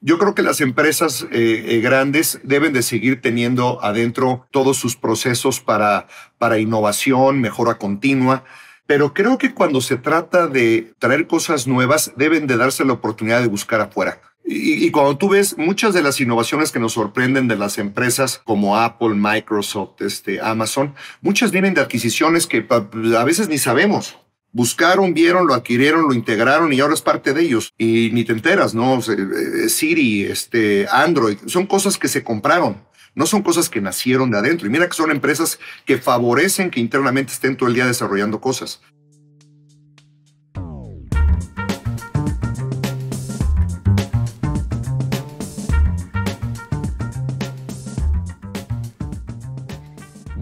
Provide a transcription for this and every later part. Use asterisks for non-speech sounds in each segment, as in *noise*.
Yo creo que las empresas eh, eh, grandes deben de seguir teniendo adentro todos sus procesos para, para innovación, mejora continua, pero creo que cuando se trata de traer cosas nuevas, deben de darse la oportunidad de buscar afuera. Y, cuando tú ves muchas de las innovaciones que nos sorprenden de las empresas como Apple, Microsoft, este, Amazon, muchas vienen de adquisiciones que a veces ni sabemos buscaron, vieron, lo adquirieron, lo integraron y ahora es parte de ellos. Y ni te enteras, ¿no? Eh, eh, Siri, este, Android, son cosas que se compraron. No son cosas que nacieron de adentro. Y mira que son empresas que favorecen que internamente estén todo el día desarrollando cosas.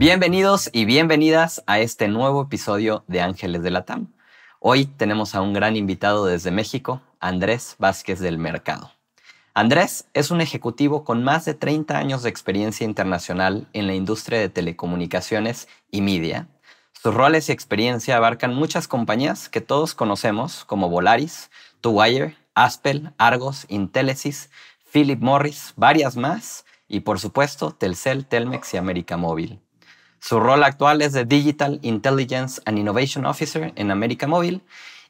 Bienvenidos y bienvenidas a este nuevo episodio de Ángeles de la TAM. Hoy tenemos a un gran invitado desde México, Andrés Vázquez del Mercado. Andrés es un ejecutivo con más de 30 años de experiencia internacional en la industria de telecomunicaciones y media. Sus roles y experiencia abarcan muchas compañías que todos conocemos como Volaris, Wire, Aspel, Argos, Intelesis, Philip Morris, varias más y por supuesto Telcel, Telmex y América Móvil. Su rol actual es de Digital Intelligence and Innovation Officer en América Móvil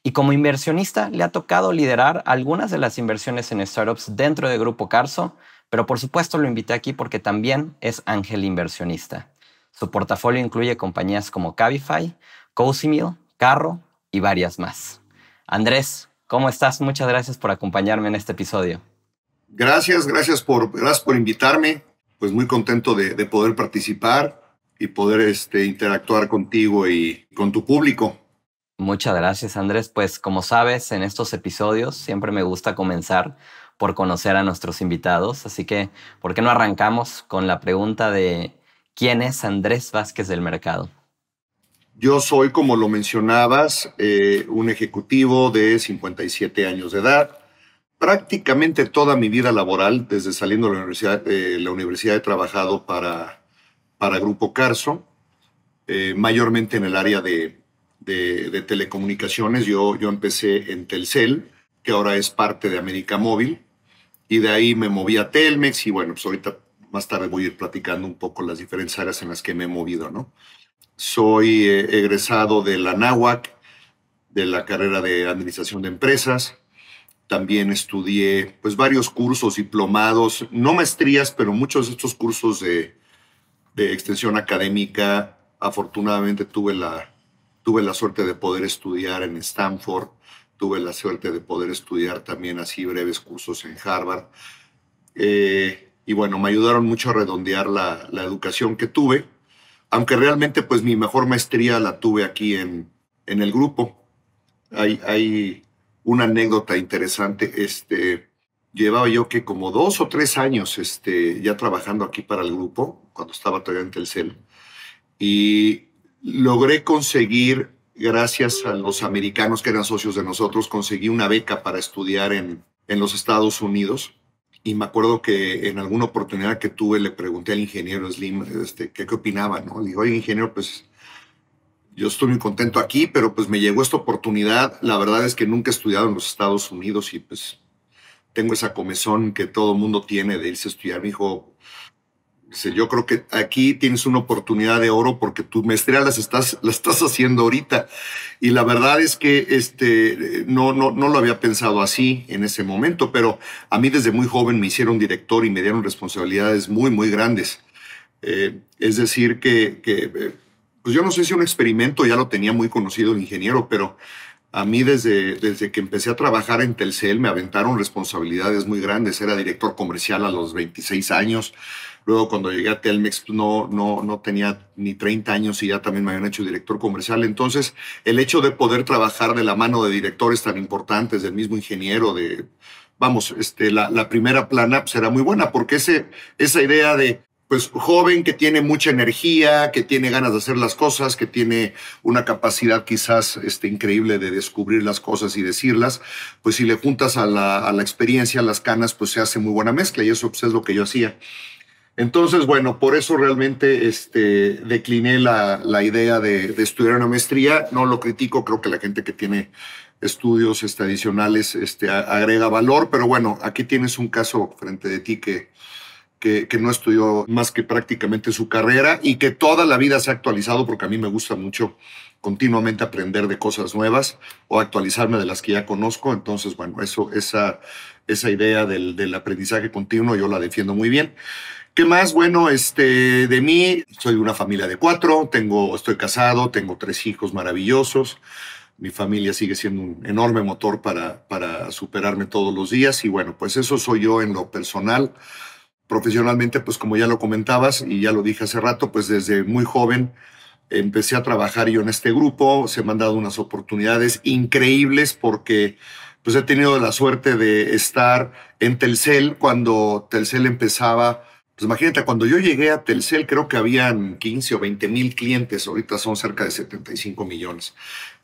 y como inversionista le ha tocado liderar algunas de las inversiones en startups dentro de Grupo Carso, pero por supuesto lo invité aquí porque también es ángel inversionista. Su portafolio incluye compañías como Cabify, Meal, Carro y varias más. Andrés, ¿cómo estás? Muchas gracias por acompañarme en este episodio. Gracias, gracias por, por invitarme. Pues muy contento de, de poder participar y poder este, interactuar contigo y con tu público. Muchas gracias, Andrés. Pues como sabes, en estos episodios siempre me gusta comenzar por conocer a nuestros invitados, así que, ¿por qué no arrancamos con la pregunta de quién es Andrés Vázquez del Mercado? Yo soy, como lo mencionabas, eh, un ejecutivo de 57 años de edad. Prácticamente toda mi vida laboral, desde saliendo de la universidad, eh, la universidad he trabajado para para Grupo Carso, eh, mayormente en el área de, de, telecomunicaciones. Yo, yo empecé en Telcel, que ahora es parte de América Móvil, y de ahí me moví a Telmex y bueno, pues ahorita más tarde voy a ir platicando un poco las diferentes áreas en las que me he movido, ¿no? Soy eh, egresado de la NAWAC, de la carrera de Administración de Empresas. También estudié pues varios cursos, diplomados, no maestrías, pero muchos de estos cursos de, de extensión académica. Afortunadamente tuve la, tuve la suerte de poder estudiar en Stanford, tuve la suerte de poder estudiar también así breves cursos en Harvard. Eh, y bueno, me ayudaron mucho a redondear la, educación que tuve, aunque realmente pues mi mejor maestría la tuve aquí en, el grupo. Hay, hay una anécdota interesante. Este, llevaba yo que como dos o tres años este, ya trabajando aquí para el grupo, cuando estaba todavía en Telcel, y logré conseguir, gracias a los americanos que eran socios de nosotros, conseguí una beca para estudiar en, en los Estados Unidos. Y me acuerdo que en alguna oportunidad que tuve le pregunté al ingeniero Slim este, qué, qué opinaba, ¿no? Le digo, oye, ingeniero, pues yo estoy muy contento aquí, pero pues me llegó esta oportunidad. La verdad es que nunca he estudiado en los Estados Unidos y pues tengo esa comezón que todo mundo tiene de irse a estudiar. Me dijo, yo creo que aquí tienes una oportunidad de oro porque tu maestría las estás, la estás haciendo ahorita. Y la verdad es que este, no, no, no lo había pensado así en ese momento, pero a mí desde muy joven me hicieron director y me dieron responsabilidades muy, muy grandes. Eh, es decir, que, eh, pues yo no sé si un experimento ya lo tenía muy conocido el ingeniero, pero a mí desde, desde que empecé a trabajar en Telcel me aventaron responsabilidades muy grandes. Era director comercial a los 26 años. Luego cuando llegué a Telmex pues, no, no, no tenía ni 30 años y ya también me habían hecho director comercial. Entonces el hecho de poder trabajar de la mano de directores tan importantes, del mismo ingeniero, de, vamos, este, la, primera plana será pues, muy buena porque ese, esa idea de pues joven que tiene mucha energía, que tiene ganas de hacer las cosas, que tiene una capacidad quizás este, increíble de descubrir las cosas y decirlas, pues si le juntas a la, a la experiencia, a las canas, pues se hace muy buena mezcla y eso pues, es lo que yo hacía. Entonces, bueno, por eso realmente este, decliné la, la idea de, de, estudiar una maestría. No lo critico, creo que la gente que tiene estudios este, adicionales este, agrega valor, pero bueno, aquí tienes un caso frente de ti que que, no estudió más que prácticamente su carrera y que toda la vida se ha actualizado porque a mí me gusta mucho continuamente aprender de cosas nuevas o actualizarme de las que ya conozco. Entonces, bueno, eso, esa, esa idea del, aprendizaje continuo yo la defiendo muy bien. ¿Qué más? Bueno, este, de mí, soy de una familia de cuatro, tengo, estoy casado, tengo tres hijos maravillosos mi familia sigue siendo un enorme motor para, para, superarme todos los días y bueno, pues eso soy yo en lo personal. Profesionalmente, pues como ya lo comentabas y ya lo dije hace rato, pues desde muy joven empecé a trabajar yo en este grupo, se me han dado unas oportunidades increíbles porque pues he tenido la suerte de estar en Telcel cuando Telcel empezaba. Pues imagínate, cuando yo llegué a Telcel creo que habían 15 o 20 mil clientes, ahorita son cerca de 75 millones.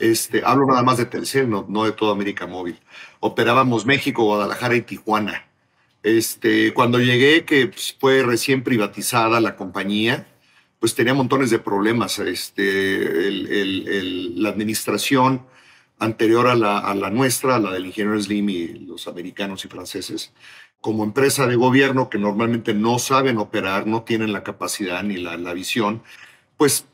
Este, hablo nada más de Telcel, no, no de toda América Móvil. Operábamos México, Guadalajara y Tijuana. Este, cuando llegué, que pues, fue recién privatizada la compañía, pues tenía montones de problemas. Este, la administración anterior a la, nuestra, la del ingeniero Slim y los americanos y franceses, como empresa de gobierno que normalmente no saben operar, no tienen la capacidad ni la visión, pues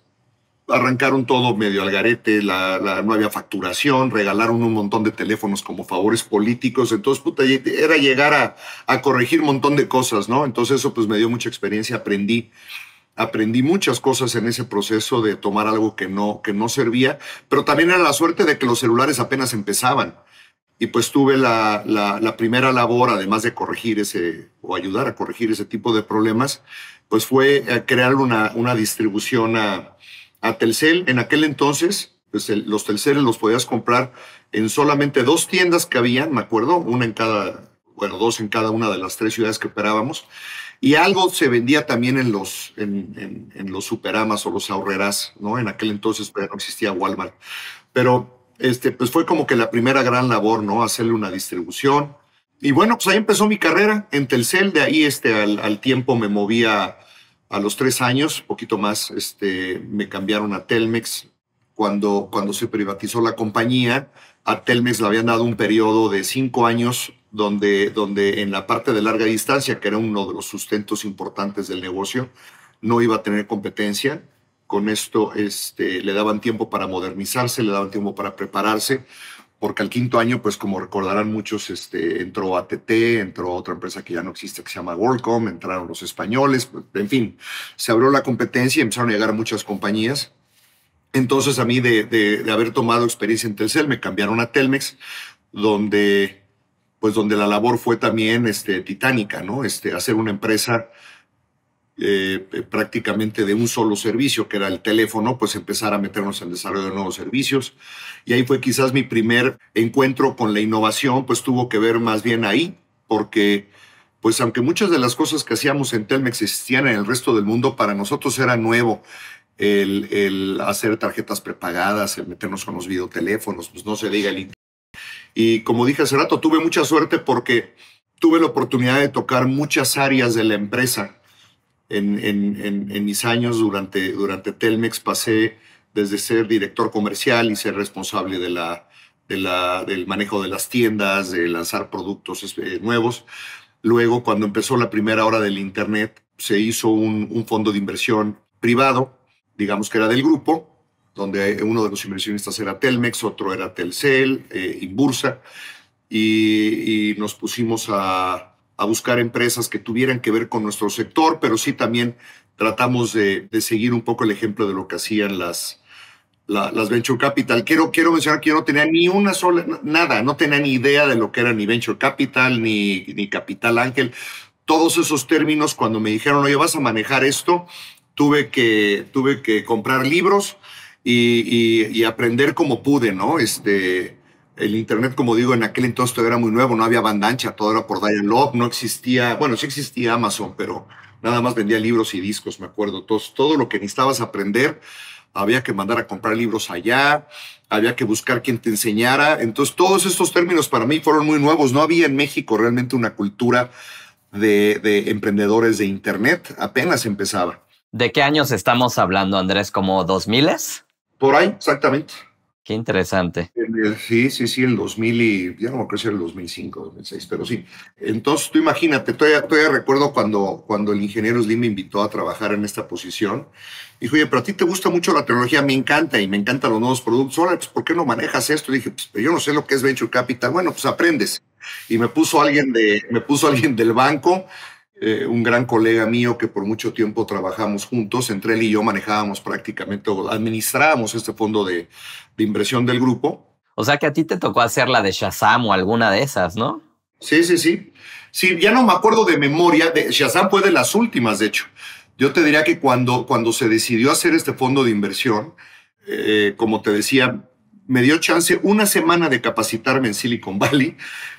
arrancaron todo medio al garete, la, no había facturación, regalaron un montón de teléfonos como favores políticos, entonces era llegar a, corregir un montón de cosas, ¿no? Entonces eso pues me dio mucha experiencia, aprendí. Aprendí muchas cosas en ese proceso de tomar algo que no, que no servía, pero también era la suerte de que los celulares apenas empezaban. Y pues tuve la, la, primera labor, además de corregir ese o ayudar a corregir ese tipo de problemas, pues fue eh, crear una, una distribución a, a Telcel, en aquel entonces, pues los Telceles los podías comprar en solamente dos tiendas que habían, me acuerdo, una en cada, bueno, dos en cada una de las tres ciudades que operábamos. Y algo se vendía también en los, en, los superamas o los ahorreras, ¿no? En aquel entonces pero no existía Walmart. Pero este, pues fue como que la primera gran labor, ¿no? Hacerle una distribución. Y bueno, pues ahí empezó mi carrera en Telcel. De ahí este, al, al tiempo me movía a los tres años, poquito más, este, me cambiaron a Telmex. Cuando, cuando se privatizó la compañía, a Telmex le habían dado un periodo de cinco años donde, donde en la parte de larga distancia, que era uno de los sustentos importantes del negocio, no iba a tener competencia. Con esto este, le daban tiempo para modernizarse, le daban tiempo para prepararse porque al quinto año, pues como recordarán muchos, este, entró ATT, entró otra empresa que ya no existe que se llama WorldCom, entraron los españoles, pues, en fin, se abrió la competencia y empezaron a llegar muchas compañías. Entonces a mí de, haber tomado experiencia en Telcel me cambiaron a Telmex, donde pues donde la labor fue también este, titánica, ¿no? Este, hacer una empresa eh, eh, prácticamente de un solo servicio, que era el teléfono, pues empezar a meternos en el desarrollo de nuevos servicios. Y ahí fue quizás mi primer encuentro con la innovación, pues tuvo que ver más bien ahí, porque pues aunque muchas de las cosas que hacíamos en Telmex existían en el resto del mundo, para nosotros era nuevo. El, el hacer tarjetas prepagadas, el meternos con los videoteléfonos, pues no se diga el y como dije hace rato, tuve mucha suerte porque tuve la oportunidad de tocar muchas áreas de la empresa en, mis años durante, durante Telmex pasé desde ser director comercial y ser responsable de la, de la, del manejo de las tiendas, de lanzar productos eh, nuevos. Luego, cuando empezó la primera hora del Internet, se hizo un, fondo de inversión privado, digamos que era del grupo, donde uno de los inversionistas era Telmex, otro era Telcel, eh, Inbursa, y nos pusimos a, a buscar empresas que tuvieran que ver con nuestro sector, pero sí también tratamos de, seguir un poco el ejemplo de lo que hacían las, las Venture Capital. Quiero, quiero mencionar que yo no tenía ni una sola, nada, no tenía ni idea de lo que era ni Venture Capital, ni, Capital Ángel. Todos esos términos, cuando me dijeron, oye, vas a manejar esto, tuve que, tuve que comprar libros y, y aprender como pude, ¿no? Este, el Internet, como digo, en aquel entonces era muy nuevo, no había banda ancha, todo era por dial-up, no existía, bueno, sí existía Amazon, pero nada más vendía libros y discos, me acuerdo. todo lo que necesitabas aprender, había que mandar a comprar libros allá, había que buscar quien te enseñara. Entonces, todos estos términos para mí fueron muy nuevos. No había en México realmente una cultura de, de emprendedores de Internet, apenas empezaba. ¿De qué años estamos hablando, Andrés? ¿Como 2000? Por ahí, exactamente. Qué interesante. Sí, sí, sí, el 2000 y ya no creo que el 2005, 2006, pero sí. Entonces tú imagínate, todavía, todavía recuerdo cuando, cuando el ingeniero Slim me invitó a trabajar en esta posición. Dijo, oye, pero a ti te gusta mucho la tecnología, me encanta y me encantan los nuevos productos. Ahora, pues ¿por qué no manejas esto? dije, pues yo no sé lo que es Venture Capital. Bueno, pues aprendes. Y me puso alguien, de, me puso alguien del banco eh, un gran colega mío que por mucho tiempo trabajamos juntos, entre él y yo manejábamos prácticamente o administrábamos este fondo de, inversión del grupo. O sea que a ti te tocó hacer la de Shazam o alguna de esas, ¿no? Sí, sí, sí. Sí, ya no me acuerdo de memoria. De, Shazam fue de las últimas, de hecho. Yo te diría que cuando, cuando se decidió hacer este fondo de inversión, eh, como te decía, me dio chance una semana de capacitarme en Silicon Valley.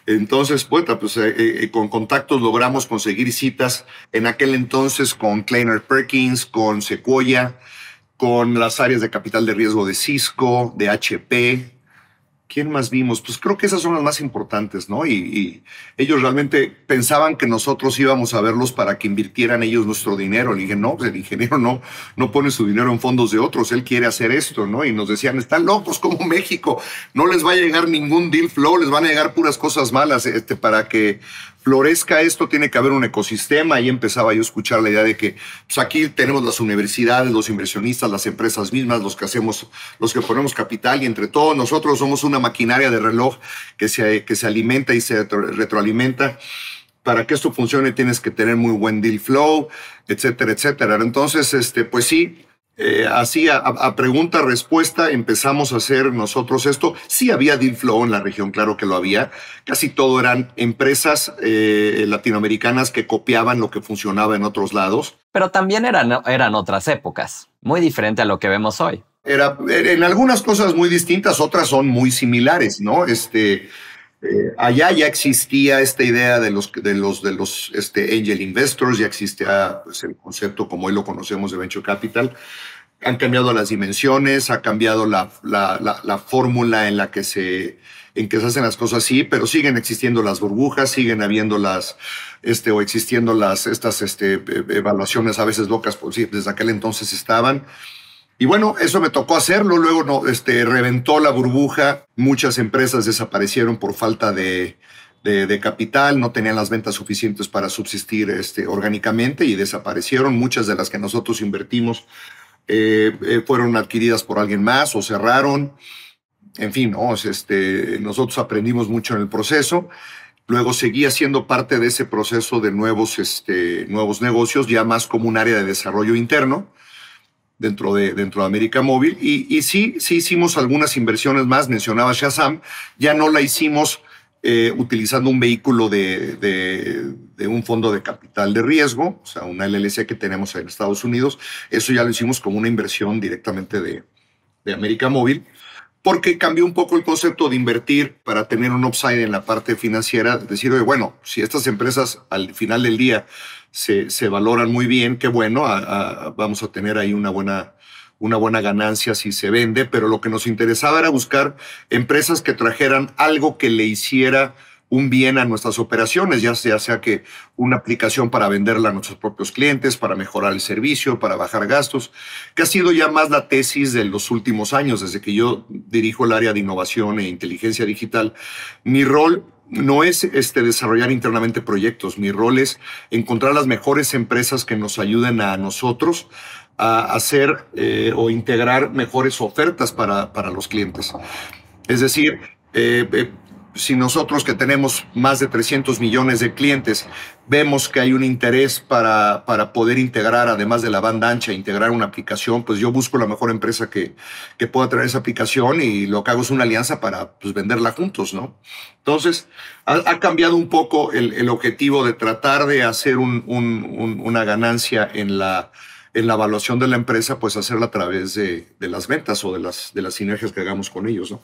Entonces, pues, eh, eh, con contactos logramos conseguir citas en aquel entonces con Kleiner Perkins, con Sequoia, con las áreas de capital de riesgo de Cisco, de HP, ¿Quién más vimos? Pues creo que esas son las más importantes, ¿no? Y, ellos realmente pensaban que nosotros íbamos a verlos para que invirtieran ellos nuestro dinero. Le dije, no, pues el ingeniero no, no pone su dinero en fondos de otros, él quiere hacer esto, ¿no? Y nos decían, están locos como México, no les va a llegar ningún deal flow, les van a llegar puras cosas malas este, para que florezca esto tiene que haber un ecosistema. y empezaba yo a escuchar la idea de que pues aquí tenemos las universidades, los inversionistas, las empresas mismas, los que hacemos, los que ponemos capital y entre todos nosotros somos una maquinaria de reloj que se, que se alimenta y se retroalimenta. Para que esto funcione tienes que tener muy buen deal flow, etcétera, etcétera. Entonces, este, pues sí, eh, así a, pregunta-respuesta empezamos a hacer nosotros esto. Sí había deal flow en la región, claro que lo había. Casi todo eran empresas eh, latinoamericanas que copiaban lo que funcionaba en otros lados. Pero también eran, eran otras épocas, muy diferente a lo que vemos hoy. Era, en algunas cosas muy distintas, otras son muy similares, ¿no? Este, eh, allá ya existía esta idea de los, de los, de los este, angel investors, ya existía pues, el concepto como hoy lo conocemos de venture capital. Han cambiado las dimensiones, ha cambiado la, la, fórmula en la que se, en que se hacen las cosas así, pero siguen existiendo las burbujas, siguen habiendo las, este, o existiendo las, estas este, e-, evaluaciones a veces locas, desde aquel entonces estaban. Y bueno, eso me tocó hacerlo. Luego no, este, reventó la burbuja. Muchas empresas desaparecieron por falta de, capital, no tenían las ventas suficientes para subsistir este, orgánicamente y desaparecieron. Muchas de las que nosotros invertimos eh, eh, fueron adquiridas por alguien más o cerraron. En fin, ¿no? este, nosotros aprendimos mucho en el proceso. Luego seguía siendo parte de ese proceso de nuevos, este, nuevos negocios, ya más como un área de desarrollo interno dentro de, dentro de América Móvil. Y, sí, sí hicimos algunas inversiones más, mencionaba Shazam, ya no la hicimos eh, utilizando un vehículo de, un fondo de capital de riesgo, o sea, una LLC que tenemos en Estados Unidos. Eso ya lo hicimos como una inversión directamente de, de América Móvil porque cambió un poco el concepto de invertir para tener un upside en la parte financiera, decir, oye, bueno, si estas empresas al final del día se, se valoran muy bien, qué bueno, vamos a tener ahí una buena, una buena ganancia si se vende, pero lo que nos interesaba era buscar empresas que trajeran algo que le hiciera un bien a nuestras operaciones, ya sea, sea que una aplicación para venderla a nuestros propios clientes, para mejorar el servicio, para bajar gastos, que ha sido ya más la tesis de los últimos años, desde que yo dirijo el área de innovación e inteligencia digital. Mi rol no es este, desarrollar internamente proyectos, mi rol es encontrar las mejores empresas que nos ayuden a nosotros a hacer eh, o integrar mejores ofertas para, para los clientes. Es decir, eh, eh, si nosotros que tenemos más de 300 millones de clientes vemos que hay un interés para, poder integrar, además de la banda ancha, integrar una aplicación, pues yo busco la mejor empresa que, pueda traer esa aplicación y lo que hago es una alianza para pues, venderla juntos, ¿no? Entonces, ha, cambiado un poco el, objetivo de tratar de hacer una ganancia en la, en la evaluación de la empresa, pues hacerla a través de, de las ventas o de las, de las sinergias que hagamos con ellos, ¿no?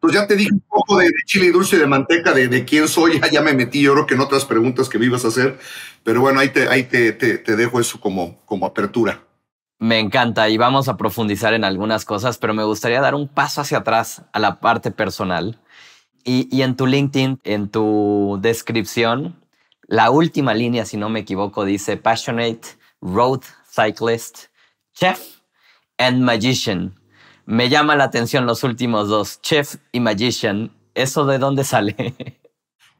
Pues ya te dije un poco de, chile dulce y de manteca, de, quién soy, *laughs* ya, me metí, yo creo que en otras preguntas que me ibas a hacer, pero bueno, ahí te, ahí dejo eso como, como apertura. Me encanta y vamos a profundizar en algunas cosas, pero me gustaría dar un paso hacia atrás a la parte personal. Y, y en tu LinkedIn, en tu descripción, la última línea, si no me equivoco, dice Passionate Road Cyclist, Chef and Magician. Me llama la atención los últimos dos, Chef y Magician. ¿Eso de dónde sale?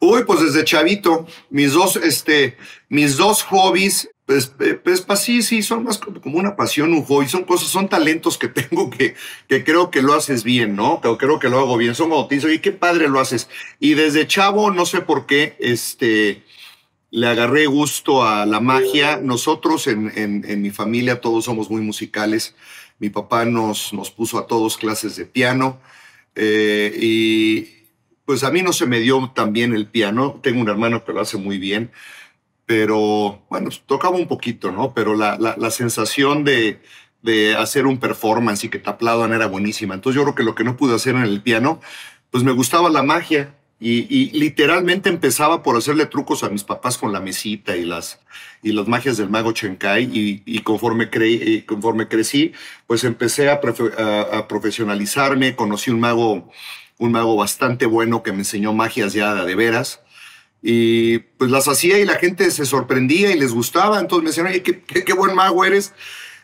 Uy, pues desde chavito. Mis dos, este, mis dos hobbies, pues, pues, pues sí, sí, son más como una pasión, un hobby. Son cosas, son talentos que tengo que, que creo que lo haces bien, ¿no? creo que lo hago bien. Son noticias y qué padre lo haces. Y desde chavo, no sé por qué, este, le agarré gusto a la magia. Nosotros en mi familia todos somos muy musicales. Mi papá nos, nos puso a todos clases de piano eh, y pues a mí no se me dio tan bien el piano. Tengo un hermano que lo hace muy bien, pero bueno, tocaba un poquito, ¿no? Pero la, sensación de, hacer un performance y que te era buenísima. Entonces yo creo que lo que no pude hacer en el piano, pues me gustaba la magia, y, literalmente empezaba por hacerle trucos a mis papás con la mesita y las, y las magias del mago Chenkai. Y, conforme, creí, conforme crecí, pues empecé a, profesionalizarme. Conocí un mago, un mago bastante bueno que me enseñó magias ya de veras. Y pues las hacía y la gente se sorprendía y les gustaba. Entonces me decían, ay qué, buen mago eres.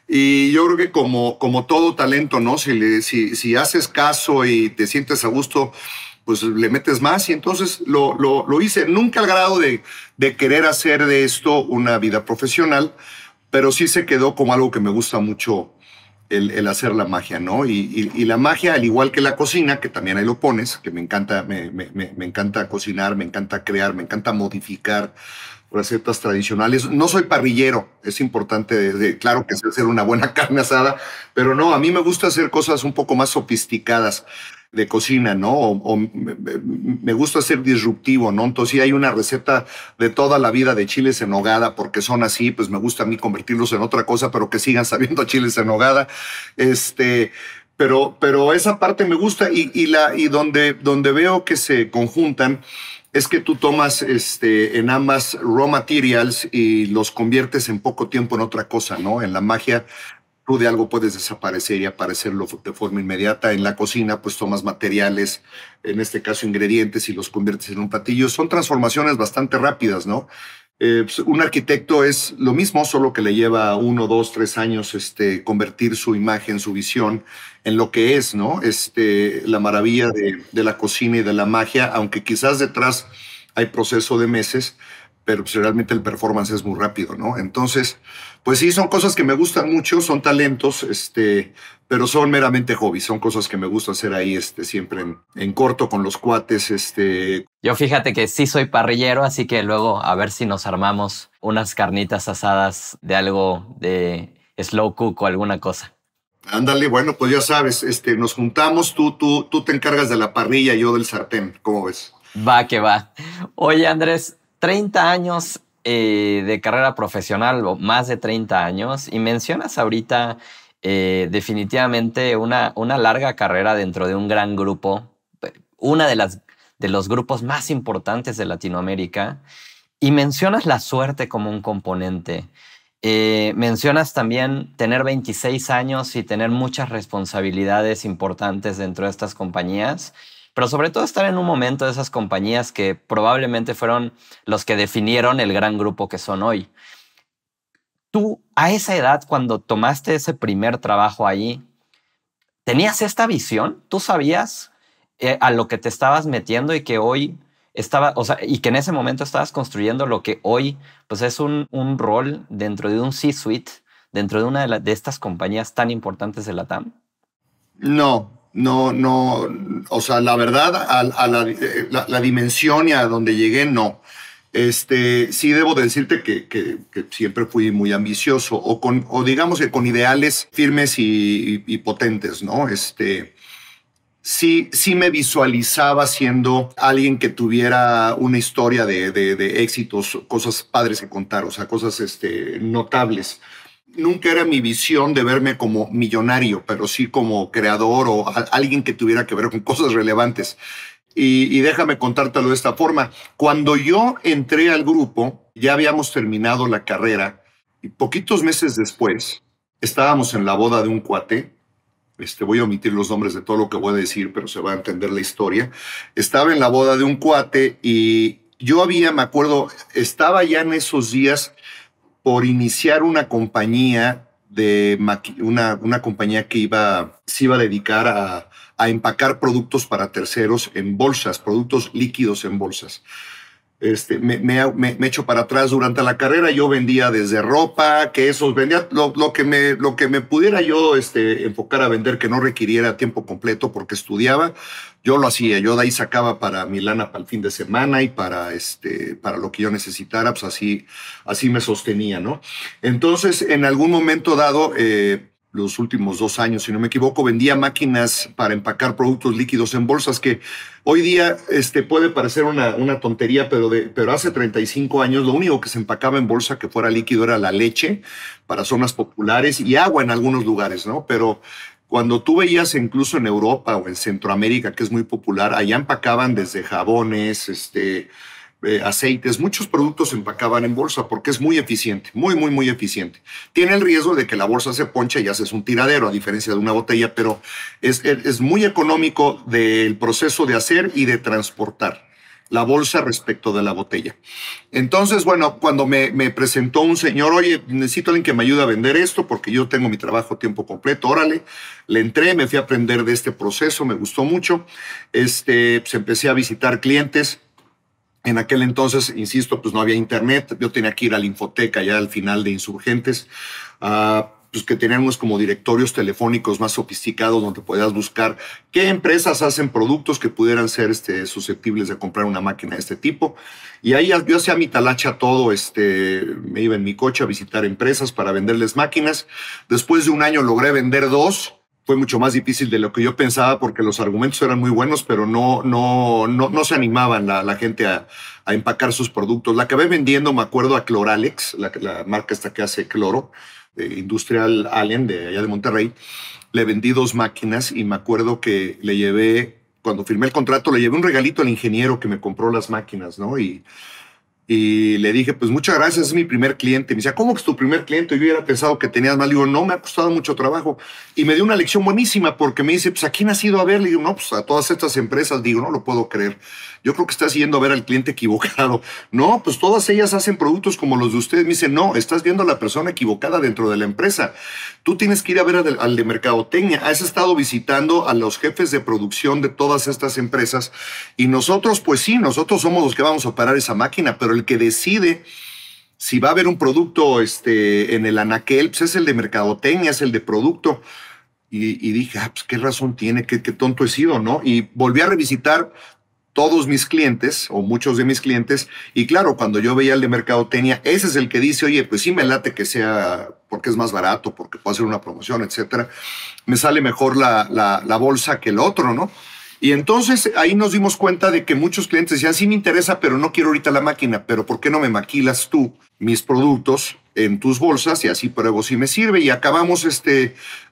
Y yo creo que como, como todo talento, ¿no? Si, le, si, si haces caso y te sientes a gusto pues le metes más y entonces lo, lo, hice, nunca al grado de, querer hacer de esto una vida profesional, pero sí se quedó como algo que me gusta mucho el, hacer la magia, ¿no? Y, la magia, al igual que la cocina, que también ahí lo pones, que me encanta, me, encanta cocinar, me encanta crear, me encanta modificar recetas tradicionales. No soy parrillero, es importante, claro que sé hacer una buena *laughs* carne asada, pero no, a mí me gusta hacer cosas un poco más sofisticadas de cocina, ¿no? O, me, gusta ser disruptivo, ¿no? Entonces, si hay una receta de toda la vida de chiles en hogada, porque son así, pues me gusta a mí convertirlos en otra cosa, pero que sigan *laughs* sabiendo chiles en hogada. Este, pero, pero esa parte me gusta y, y, la, y donde, donde veo que se conjuntan es que tú tomas este, en ambas raw materials y los conviertes en poco tiempo en otra cosa, ¿no? En la magia tú de algo puedes desaparecer y aparecerlo de forma inmediata. En la cocina, pues tomas materiales, en este caso ingredientes, y los conviertes en un patillo. Son transformaciones bastante rápidas, ¿no? Eh, pues, un arquitecto es lo mismo, solo que le lleva uno, dos, tres años este, convertir su imagen, su visión en lo que es, ¿no? Este, la maravilla de, de la cocina y de la magia, aunque quizás detrás hay proceso de meses, pero pues, realmente el performance es muy rápido, ¿no? Entonces, pues sí, son cosas que me gustan mucho, son talentos, este, pero son meramente hobbies, son cosas que me gusta hacer ahí, este, siempre en, corto con los cuates, este. Yo fíjate que sí soy parrillero, así que luego a ver si nos armamos unas carnitas asadas de algo de slow cook o alguna cosa. Ándale, bueno, pues ya sabes, este, nos juntamos, tú, tú, tú te encargas de la parrilla, yo del sartén, ¿cómo ves? Va que va. Oye, Andrés, 30 años eh, de carrera profesional, más de 30 años, y mencionas ahorita eh, definitivamente una, larga carrera dentro de un gran grupo, eh, una de las de los grupos más importantes de Latinoamérica, y mencionas la suerte como un componente. mencionas también tener 26 años y tener muchas responsabilidades importantes dentro de estas compañías pero sobre todo estar en un momento de esas compañías que probablemente fueron los que definieron el gran grupo que son hoy. Tú, a esa edad, cuando tomaste ese primer trabajo ahí, ¿tenías esta visión? ¿Tú sabías eh, a lo que te estabas metiendo y que hoy estaba, o sea, y que en ese momento estabas construyendo lo que hoy pues es un, rol dentro de un C-suite, dentro de una de, de, estas compañías tan importantes de la TAM? No, no, no, o sea, la verdad, a, eh, la, dimensión y a donde llegué, no. Este, sí debo decirte que, siempre fui muy ambicioso o, con, o digamos que con ideales firmes y, potentes, ¿no? Este, sí, sí me visualizaba siendo alguien que tuviera una historia de, de éxitos, cosas padres que contar, o sea, cosas este, notables nunca era mi visión de verme como millonario, pero sí como creador o alguien que tuviera que ver con *laughs* cosas relevantes. Y, déjame contártelo de esta forma. Cuando yo entré al grupo, ya habíamos terminado la carrera y poquitos meses después estábamos en la boda de un cuate. Este, voy a omitir los nombres de todo lo que voy a decir, pero se va a entender la historia. Estaba en la boda de un cuate y yo había, me acuerdo, estaba ya en esos días por iniciar una compañía de una, una compañía que iba, se iba a dedicar a, a empacar productos para terceros en bolsas, productos líquidos en bolsas este, me, me, hecho para atrás durante la carrera. Yo vendía desde ropa, quesos, vendía lo, que, me, lo que me pudiera yo este, enfocar a vender que no requiriera tiempo completo porque estudiaba. Yo lo hacía, yo de ahí sacaba para mi lana para el fin de semana y para, este, para lo que yo necesitara, pues así, así me sostenía, ¿no? Entonces, en algún momento dado, eh, los últimos dos años, si no me equivoco, vendía máquinas para empacar productos líquidos en bolsas, que hoy día este, puede parecer una, una tontería, pero, de, pero hace 35 años lo único que se empacaba en bolsa que fuera líquido era la leche para zonas populares y agua en algunos lugares, ¿no? Pero cuando tú veías incluso en Europa o en Centroamérica, que es muy popular, allá empacaban desde jabones, este eh, aceites, muchos productos se empacaban en bolsa porque es muy eficiente, muy, muy, muy eficiente. Tiene el riesgo de que la bolsa se ponche y haces un tiradero, a diferencia de una botella, pero es, muy económico del proceso de hacer y de transportar la bolsa respecto de la botella. Entonces, bueno, cuando me, presentó un señor, oye, necesito alguien que me ayude a vender esto porque yo tengo mi trabajo tiempo completo, órale, le entré, me fui a aprender de este proceso, me gustó mucho, este, pues empecé a visitar clientes, en aquel entonces, insisto, pues no había internet, yo tenía que ir a la infoteca ya al final de Insurgentes, ah, pues que teníamos como directorios telefónicos más sofisticados donde podías buscar qué empresas hacen productos que pudieran ser este, susceptibles de comprar una máquina de este tipo. Y ahí yo hacía mi talacha todo, este, me iba en mi coche a visitar empresas para venderles máquinas. Después de un año logré vender dos fue mucho más difícil de lo que yo pensaba porque los argumentos eran muy buenos, pero no, no, no, no se animaban la, la gente a, empacar sus productos. La acabé vendiendo, me acuerdo, a Cloralex, la, marca esta que hace cloro, Industrial alien de allá de Monterrey. Le vendí dos máquinas y me acuerdo que le llevé, cuando firmé el contrato, le llevé un regalito al ingeniero que me compró las máquinas, ¿no? Y y le dije, pues muchas gracias, es mi primer cliente. Me decía, ¿cómo que es tu primer cliente? Yo hubiera pensado que tenías mal. Le digo, no, me ha costado mucho trabajo. Y me dio una lección buenísima porque me dice, pues ¿a quién has ido a ver? Le digo, no, pues a todas estas empresas. Digo, no lo puedo creer. Yo creo que estás yendo a ver al cliente equivocado. *laughs* No, pues todas ellas hacen productos como los de ustedes. Me dice, no, estás viendo a la persona equivocada dentro de la empresa. Tú tienes que ir a ver al, de de mercadotecnia. Has estado visitando a los jefes de producción de todas estas empresas. Y nosotros, pues sí, nosotros somos los que vamos a operar esa máquina, pero el que decide si va a haber un producto este, en el anaquel, pues, es el de mercadotecnia, es el de producto. Y, dije, ah, pues, qué razón tiene, ¿Qué, tonto he sido, ¿no? Y volví a revisitar todos mis clientes o muchos de mis clientes. Y claro, cuando yo veía el de mercadotecnia, ese es el que dice, oye, pues sí me late que sea porque es más barato, porque puedo hacer una promoción, etcétera. Me sale mejor la, la, la bolsa que el otro, ¿no? Y entonces ahí nos dimos cuenta de que muchos clientes decían, sí me interesa, pero no quiero ahorita la máquina, pero ¿por qué no me maquilas tú mis productos en tus bolsas y así pruebo si me sirve? Y acabamos, este,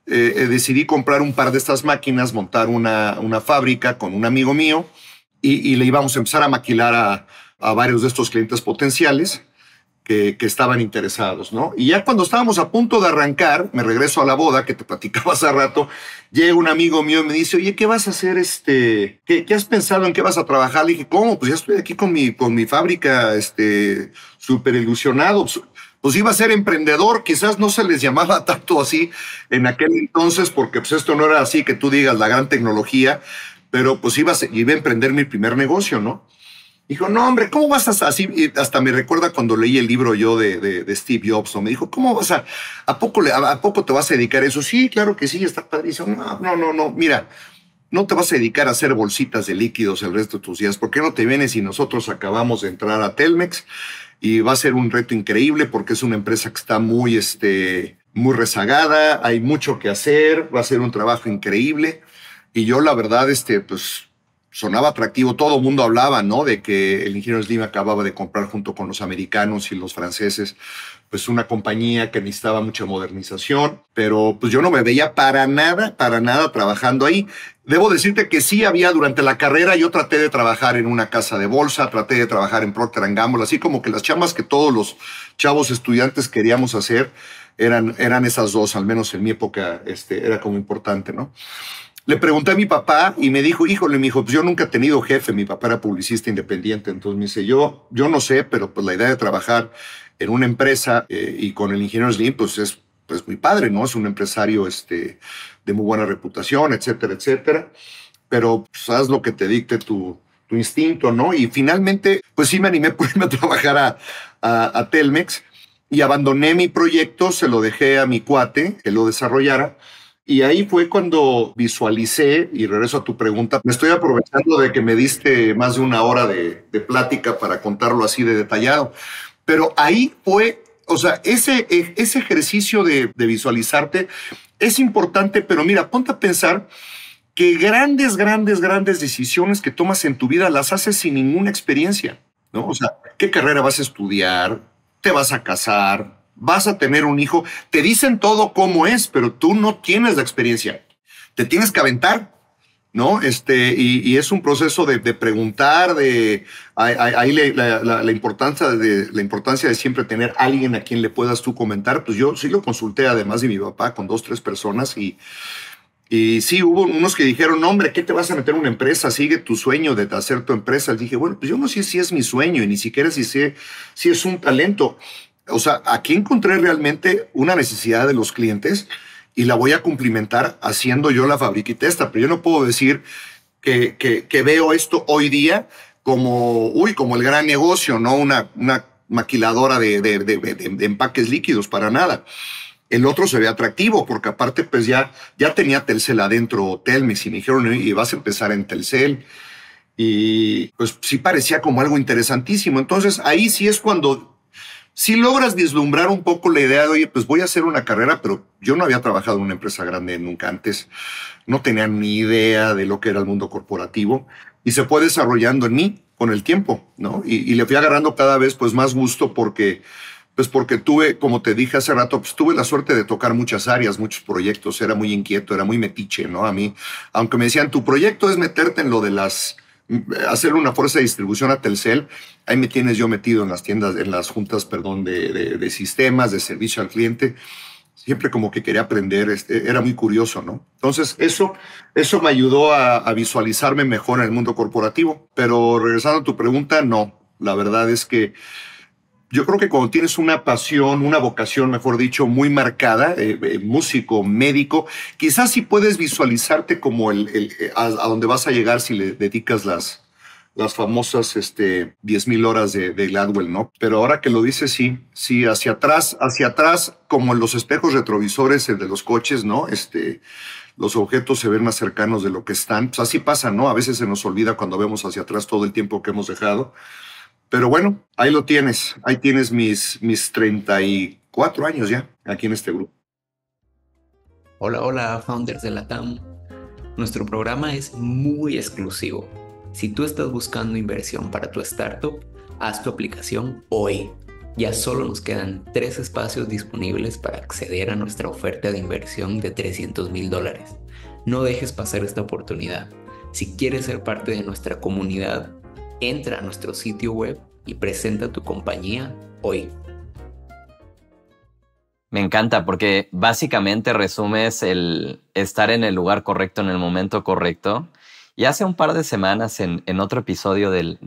eh, eh, decidí comprar un par de estas máquinas, montar una, fábrica con un amigo mío y, le íbamos a empezar a maquilar a, a varios de estos clientes potenciales que, estaban interesados, ¿no? Y ya cuando estábamos a punto de arrancar, me regreso a la boda que te platicaba hace rato, llega un amigo mío y me dice, oye, ¿qué vas a hacer? Este, ¿qué, has pensado en qué vas a trabajar? Le dije, ¿cómo? Pues ya estoy aquí con mi, con mi fábrica, este, súper ilusionado. Pues, pues iba a ser emprendedor, quizás no se les llamaba *laughs* tanto así en aquel entonces, porque pues esto no era así que tú digas la gran tecnología, pero pues iba iba a emprender mi primer negocio, ¿no? Dijo, no, hombre, ¿cómo vas a así? Hasta me recuerda cuando leí el libro yo de, Steve Jobs, Me dijo, ¿cómo vas a, a poco, a, poco te vas a dedicar a eso? Sí, claro que sí, está padrísimo. No, no, no, no, mira, no te vas a dedicar a hacer bolsitas de líquidos el resto de tus días. ¿Por qué no te vienes y nosotros acabamos de entrar a Telmex? Y va a ser un reto increíble porque es una empresa que está muy, este, muy rezagada, hay mucho que hacer, va a ser un trabajo increíble. Y yo, la verdad, este, pues sonaba atractivo, todo el mundo hablaba, ¿no? De que el ingeniero Slim acababa de comprar junto con los americanos y los franceses, pues una compañía que necesitaba mucha modernización, pero pues yo no me veía para nada, para nada trabajando ahí. Debo decirte que sí había durante la carrera, yo traté de trabajar en una casa de bolsa, traté de trabajar en Procter Gamble, así como que las chamas que todos los chavos estudiantes queríamos hacer eran, eran esas dos, al menos en mi época este, era como importante, ¿no? Le pregunté a mi papá y me dijo, híjole, mi hijo, pues yo nunca he tenido jefe, mi papá era publicista independiente, entonces me dice, yo, yo no sé, pero pues la idea de trabajar en una empresa eh, y con el ingeniero Slim, pues es pues muy padre, ¿no? Es un empresario este, de muy buena reputación, etcétera, etcétera. Pero pues, haz lo que te dicte tu, instinto, ¿no? Y finalmente, pues sí me animé pues a trabajar a, a, a Telmex y abandoné mi proyecto, se lo dejé a mi cuate que lo desarrollara y ahí fue cuando visualicé, y regreso a tu pregunta, me estoy aprovechando de que me diste más de una hora de, plática para contarlo así de detallado, pero ahí fue, o sea, ese, e, ese ejercicio de, visualizarte es importante, pero mira, ponte a pensar que grandes, grandes, grandes decisiones que tomas en tu vida las haces sin ninguna experiencia, ¿no? O sea, ¿qué carrera vas a estudiar? ¿Te vas a casar? vas a tener un hijo, te dicen todo cómo es, pero tú no tienes la experiencia. Te tienes que aventar, ¿no? Este, y, es un proceso de, preguntar, de ahí la, importancia de, la importancia de siempre tener alguien a quien le puedas tú comentar. Pues yo sí lo consulté, además de mi papá, con dos, tres personas y... Y sí, hubo unos que dijeron, hombre, ¿qué te vas a meter en una empresa? Sigue tu sueño de hacer tu empresa. dije, bueno, pues yo no sé si es mi sueño y ni siquiera si, sé, si es un talento. O sea, aquí encontré realmente una necesidad de los clientes y la voy a cumplimentar haciendo yo la testa, pero yo no puedo decir que, veo esto hoy día como, uy, como el gran negocio, ¿no? Una, una maquiladora de, empaques líquidos, para nada. El otro se ve atractivo, porque aparte, pues ya, ya tenía Telcel adentro, Telmex, y me dijeron, y vas a empezar en Telcel. Y pues sí parecía como algo interesantísimo. Entonces ahí sí es cuando si logras vislumbrar un poco la idea de, oye, pues voy a hacer una carrera, pero yo no había trabajado en una empresa grande nunca antes, no tenía ni idea de lo que era el mundo corporativo y se fue desarrollando en mí con el tiempo, ¿no? Y, le fui agarrando cada vez pues más gusto porque pues porque tuve, como te dije hace rato, pues tuve la suerte de tocar muchas áreas, muchos proyectos, era muy inquieto, era muy metiche, ¿no? A mí, aunque me decían, tu proyecto es meterte en lo de las hacer una fuerza de distribución a Telcel, ahí me tienes yo metido en las tiendas, en las juntas, perdón, de, sistemas, de servicio al cliente. Siempre como que quería aprender, este, era muy curioso, ¿no? Entonces, eso, eso me ayudó a visualizarme mejor en el mundo corporativo. Pero regresando a tu pregunta, no, la verdad es que yo creo que cuando tienes una pasión, una vocación, mejor dicho, muy marcada, eh, eh, músico, médico, quizás sí puedes visualizarte como el, eh, a, donde dónde vas a llegar si le dedicas las, las famosas este, 10.000 horas de, Gladwell, ¿no? Pero ahora que lo dices, sí, sí, hacia atrás, hacia atrás, como en los espejos retrovisores de los coches, ¿no? Este, los objetos se ven más cercanos de lo que están. Pues así pasa, ¿no? A veces se nos olvida cuando vemos hacia atrás todo el tiempo que hemos dejado. Pero bueno, ahí lo tienes. Ahí tienes mis, mis 34 años ya aquí en este grupo. Hola, hola, founders de Latam. Nuestro programa es muy exclusivo. Si tú estás buscando inversión para tu startup, haz tu aplicación hoy. Ya solo nos quedan tres espacios disponibles para acceder a nuestra oferta de inversión de 300 mil dólares. No dejes pasar esta oportunidad. Si quieres ser parte de nuestra comunidad, Entra a nuestro sitio web y presenta tu compañía hoy. Me encanta porque básicamente resumes el estar en el lugar correcto en el momento correcto. Y hace un par de semanas en, otro episodio del,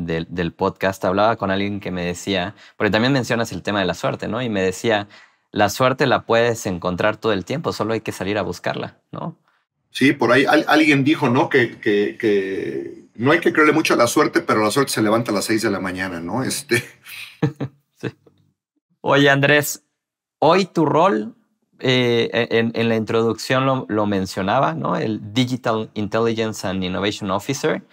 podcast hablaba con alguien que me decía, porque también mencionas el tema de la suerte, ¿no? Y me decía, la suerte la puedes encontrar todo el tiempo, solo hay que salir a buscarla, ¿no? Sí, por ahí alguien dijo, ¿no? Que, que, que, no hay que creerle mucho a la suerte, pero la suerte se levanta a las 6 de la mañana, ¿no? Este. *laughs* Oye, Andrés, hoy tu rol eh, e-, en, la introducción lo, mencionaba, ¿no? El Digital Intelligence and Innovation Officer.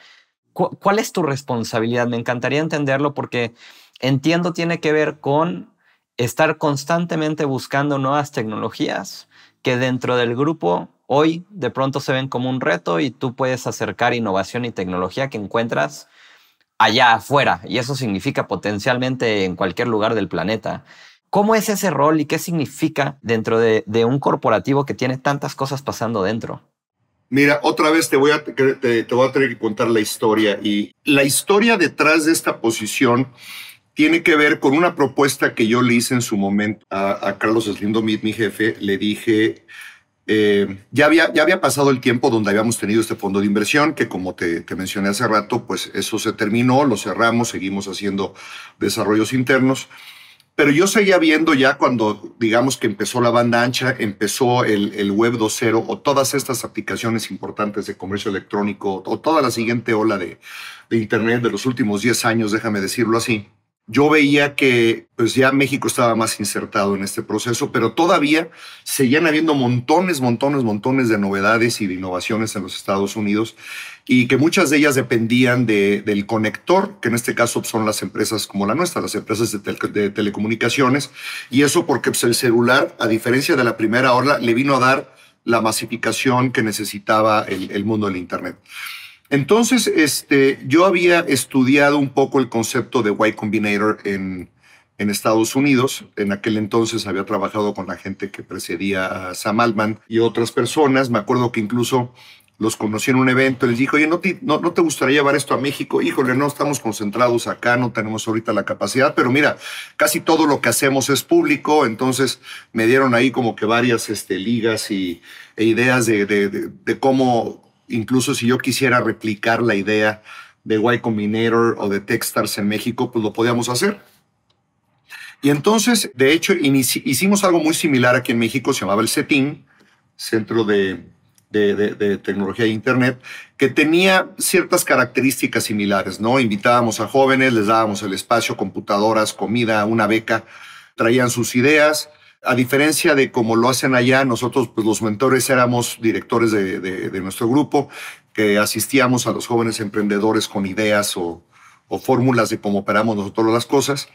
¿Cuál es tu responsabilidad? Me encantaría entenderlo porque entiendo tiene que ver con estar constantemente buscando nuevas tecnologías que dentro del grupo hoy de pronto se ven como un reto y tú puedes acercar innovación y tecnología que encuentras allá afuera y eso significa potencialmente en cualquier lugar del planeta. ¿Cómo es ese rol y qué significa dentro de, un corporativo que tiene tantas cosas pasando dentro? Mira, otra vez te voy, a, te, voy a tener que contar la historia y la historia detrás de esta posición tiene que ver con una propuesta que yo le hice en su momento a, Carlos Eslindo mi jefe. Le dije, eh, ya, había, ya había pasado el tiempo donde habíamos tenido este fondo de inversión, que como te, mencioné hace rato, pues eso se terminó, lo cerramos, seguimos haciendo desarrollos internos. Pero yo seguía viendo ya cuando, digamos que empezó la banda ancha, empezó el, el Web 2.0 o todas estas aplicaciones importantes de comercio electrónico o toda la siguiente ola de, de Internet de los últimos 10 años, déjame decirlo así yo veía que pues ya México estaba más insertado en este proceso, pero todavía seguían habiendo montones, montones, montones de novedades y de innovaciones en los Estados Unidos y que muchas de ellas dependían del conector, que en este caso son las empresas como la nuestra, las empresas de, telecomunicaciones, y eso porque pues, el celular, a diferencia de la primera ola, le vino a dar la masificación que necesitaba el, el mundo del Internet. Entonces, este, yo había estudiado un poco el concepto de Y Combinator en, Estados Unidos. En aquel entonces había trabajado con la gente que precedía a Sam Altman y otras personas. Me acuerdo que incluso los conocí en un evento, les dijo, oye, ¿no te, no, te, gustaría llevar esto a México? Híjole, no estamos concentrados acá, no tenemos ahorita la capacidad, pero mira, casi todo lo que hacemos es público, entonces me dieron ahí como que varias este, ligas y, e ideas de cómo, incluso si yo quisiera replicar la idea de Y Combinator o de Techstars en México, pues lo podíamos hacer. Y entonces, de hecho, hicimos algo muy similar aquí en México, se llamaba el CETIN, Centro de, de, de, Tecnología e Internet, que tenía ciertas características similares, ¿no? Invitábamos a jóvenes, les dábamos el espacio, computadoras, comida, una beca, traían sus ideas a diferencia de como lo hacen allá, nosotros, pues los mentores éramos directores de, nuestro grupo, que asistíamos a los jóvenes emprendedores con ideas o, fórmulas de cómo operamos nosotros las cosas.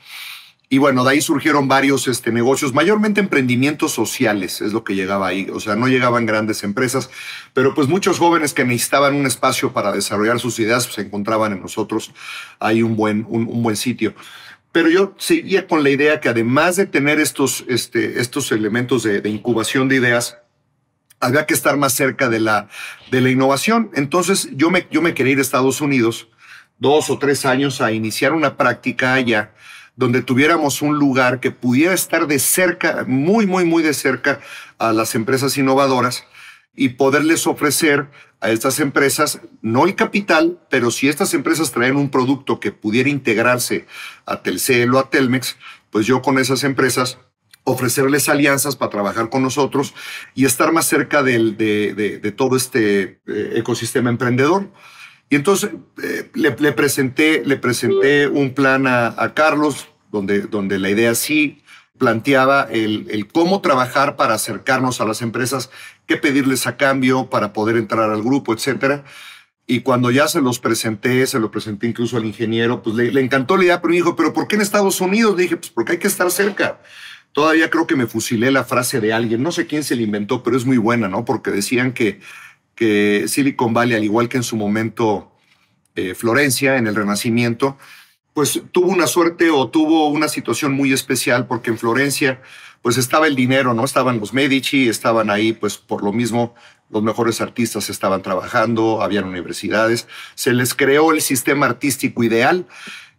Y bueno, de ahí surgieron varios este, negocios, mayormente emprendimientos sociales, es lo que llegaba ahí. O sea, no llegaban grandes empresas, pero pues muchos jóvenes que necesitaban un espacio para desarrollar sus ideas pues, se encontraban en nosotros Hay un buen, un buen sitio. Pero yo seguía con la idea que además de tener estos, este, estos elementos de, incubación de ideas, había que estar más cerca de la, de la innovación. Entonces yo me, yo me quería ir a Estados Unidos dos o tres años a iniciar una práctica allá donde tuviéramos un lugar que pudiera estar de cerca, muy, muy, muy de cerca a las empresas innovadoras y poderles ofrecer a estas empresas, no el capital, pero si estas empresas traen un producto que pudiera integrarse a Telcel o a Telmex, pues yo con esas empresas ofrecerles alianzas para trabajar con nosotros y estar más cerca de, todo este eh, ecosistema emprendedor. Y entonces eh, le, presenté, le presenté un plan a, Carlos, donde, donde la idea sí planteaba el, cómo trabajar para acercarnos a las empresas qué pedirles a cambio para poder entrar al grupo, etcétera. Y cuando ya se los presenté, se lo presenté incluso al ingeniero, pues le, encantó la idea, pero me dijo, ¿pero por qué en Estados Unidos? dije, pues porque hay que estar cerca. Todavía creo que me fusilé la frase de alguien, no sé quién se la inventó, pero es muy buena, ¿no? Porque decían que, que Silicon Valley, al igual que en su momento eh, Florencia, en el Renacimiento, pues tuvo una suerte o tuvo una situación muy especial, porque en Florencia pues estaba el dinero, ¿no? Estaban los Medici, estaban ahí, pues por lo mismo, los mejores artistas estaban trabajando, habían universidades, se les creó el sistema artístico ideal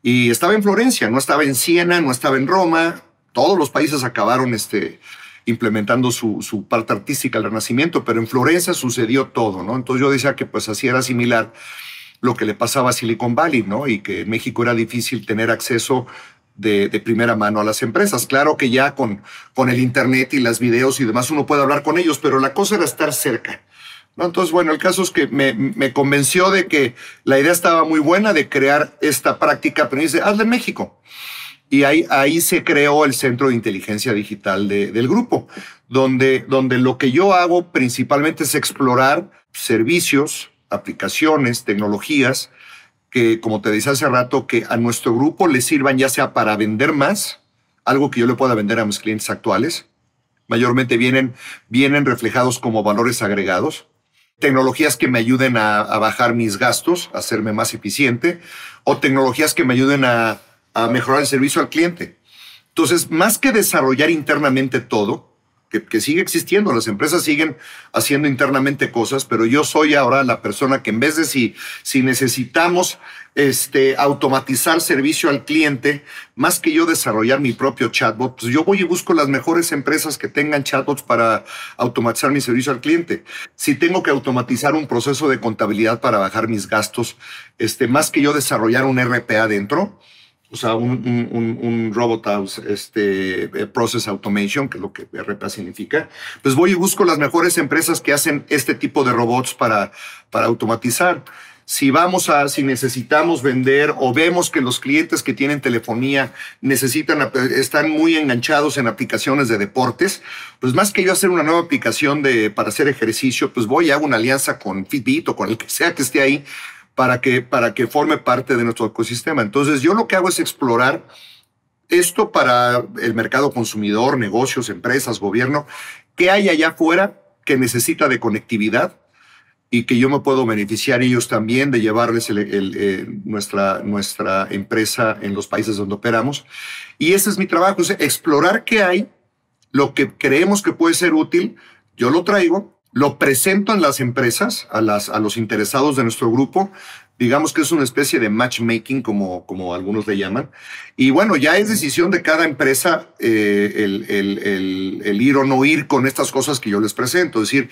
y estaba en Florencia, no estaba en Siena, no estaba en Roma, todos los países acabaron este, implementando su, parte artística al Renacimiento, pero en Florencia sucedió todo, ¿no? Entonces yo decía que pues así era similar lo que le pasaba a Silicon Valley, ¿no? Y que en México era difícil tener acceso de, primera mano a las empresas. Claro que ya con, el Internet y las videos y demás uno puede hablar con ellos, pero la cosa era estar cerca. Entonces, bueno, el caso es que me, convenció de que la idea estaba muy buena de crear esta práctica, pero dice, "Hazle en México. Y ahí, ahí se creó el Centro de Inteligencia Digital del grupo, donde, donde lo que yo hago principalmente es explorar servicios, aplicaciones, tecnologías que, como te decía hace rato, que a nuestro grupo le sirvan ya sea para vender más, algo que yo le pueda vender a mis clientes actuales, mayormente vienen, vienen reflejados como valores agregados, tecnologías que me ayuden a, bajar mis gastos, a hacerme más eficiente, o tecnologías que me ayuden a, a mejorar el servicio al cliente. Entonces, más que desarrollar internamente todo, que, sigue existiendo. Las empresas siguen haciendo internamente cosas, pero yo soy ahora la persona que en vez de si, si necesitamos este, automatizar servicio al cliente, más que yo desarrollar mi propio chatbot, pues yo voy y busco las mejores empresas que tengan chatbots para automatizar mi servicio al cliente. Si tengo que automatizar un proceso de contabilidad para bajar mis gastos, este, más que yo desarrollar un RPA dentro, o sea, un, un, robot house, este, eh, process automation, que es lo que RPA significa, pues voy y busco las mejores empresas que hacen este tipo de robots para, para automatizar. Si vamos a, si necesitamos vender o vemos que los clientes que tienen telefonía necesitan, están muy enganchados en aplicaciones de deportes, pues más que yo hacer una nueva aplicación de, para hacer ejercicio, pues voy y hago una alianza con Fitbit o con el que sea que esté ahí para que, para que forme parte de nuestro ecosistema. Entonces, yo lo que hago es explorar esto para el mercado consumidor, negocios, empresas, gobierno, qué hay allá afuera que necesita de conectividad y que yo me puedo beneficiar ellos también de llevarles eh, nuestra, nuestra empresa en los países donde operamos. Y ese es mi trabajo, es explorar qué hay, lo que creemos que puede ser útil, yo lo traigo lo presentan las empresas, a, las, a los interesados de nuestro grupo. Digamos que es una especie de matchmaking, como, como algunos le llaman. Y bueno, ya es decisión de cada empresa eh, el, ir o no ir con estas cosas que yo les presento. Es decir,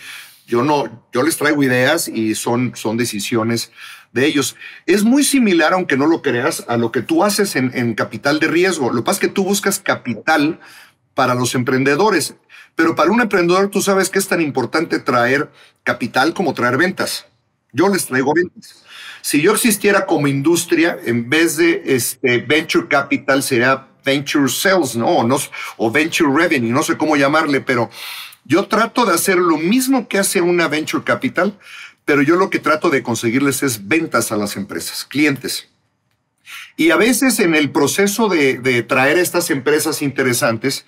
yo, no, yo les traigo ideas y son, son decisiones de ellos. Es muy similar, aunque no lo creas, a lo que tú haces en, en capital de riesgo. Lo que pasa es que tú buscas capital para los emprendedores. Pero para un emprendedor tú sabes que es tan importante traer capital como traer ventas. Yo les traigo ventas. Si yo existiera como industria, en vez de este venture capital sería venture sales, ¿no? no o venture revenue, no sé cómo llamarle, pero yo trato de hacer lo mismo que hace una venture capital, pero yo lo que trato de conseguirles es ventas a las empresas, clientes. Y a veces en el proceso de, de traer estas empresas interesantes,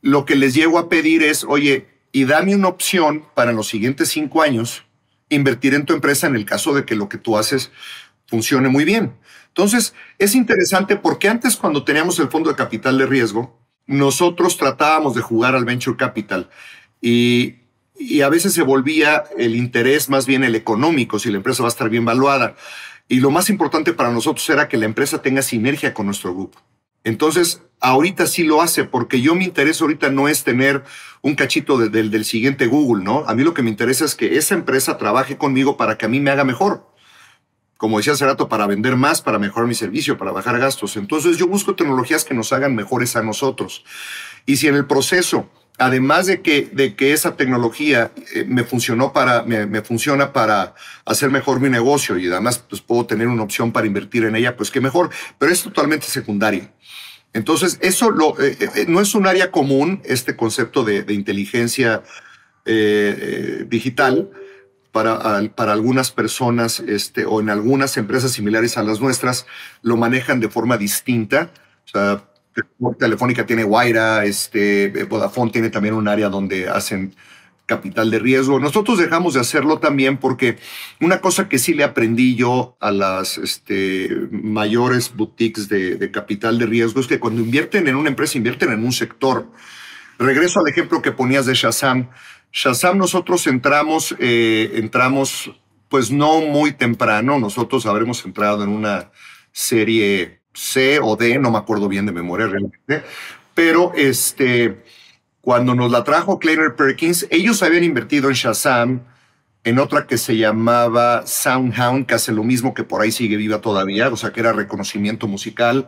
lo que les llego a pedir es, oye, y dame una opción para los siguientes cinco años invertir en tu empresa en el caso de que lo que tú haces funcione muy bien. Entonces, es interesante porque antes cuando teníamos el fondo de capital de riesgo, nosotros tratábamos de jugar al venture capital y, y a veces se volvía el interés más bien el económico, si la empresa va a estar bien valuada. Y lo más importante para nosotros era que la empresa tenga sinergia con nuestro grupo. Entonces, ahorita sí lo hace, porque yo mi interés ahorita no es tener un cachito del del siguiente Google, ¿no? A mí lo que me interesa es que esa empresa trabaje conmigo para que a mí me haga mejor. Como decía hace rato, para vender más, para mejorar mi servicio, para bajar gastos. Entonces yo busco tecnologías que nos hagan mejores a nosotros. Y si en el proceso además de que, de que esa tecnología eh, me, funcionó para, me, funciona para hacer mejor mi negocio y además pues, puedo tener una opción para invertir en ella, pues qué mejor, pero es totalmente secundaria. Entonces, eso lo, eh, eh, no es un área común, este concepto de, inteligencia digital. Para, para, algunas personas este, o en algunas empresas similares a las nuestras, lo manejan de forma distinta. O sea, Telefónica tiene Guaira, este, eh, Vodafone tiene también un área donde hacen capital de riesgo. Nosotros dejamos de hacerlo también porque una cosa que sí le aprendí yo a las este, mayores boutiques de, capital de riesgo es que cuando invierten en una empresa, invierten en un sector. Regreso al ejemplo que ponías de Shazam. Shazam nosotros entramos, eh, entramos pues no muy temprano, nosotros habremos entrado en una serie C o D, no me acuerdo bien de memoria realmente, pero este, cuando nos la trajo Kleiner Perkins, ellos habían invertido en Shazam, en otra que se llamaba Soundhound, que hace lo mismo que por ahí sigue viva todavía, o sea que era reconocimiento musical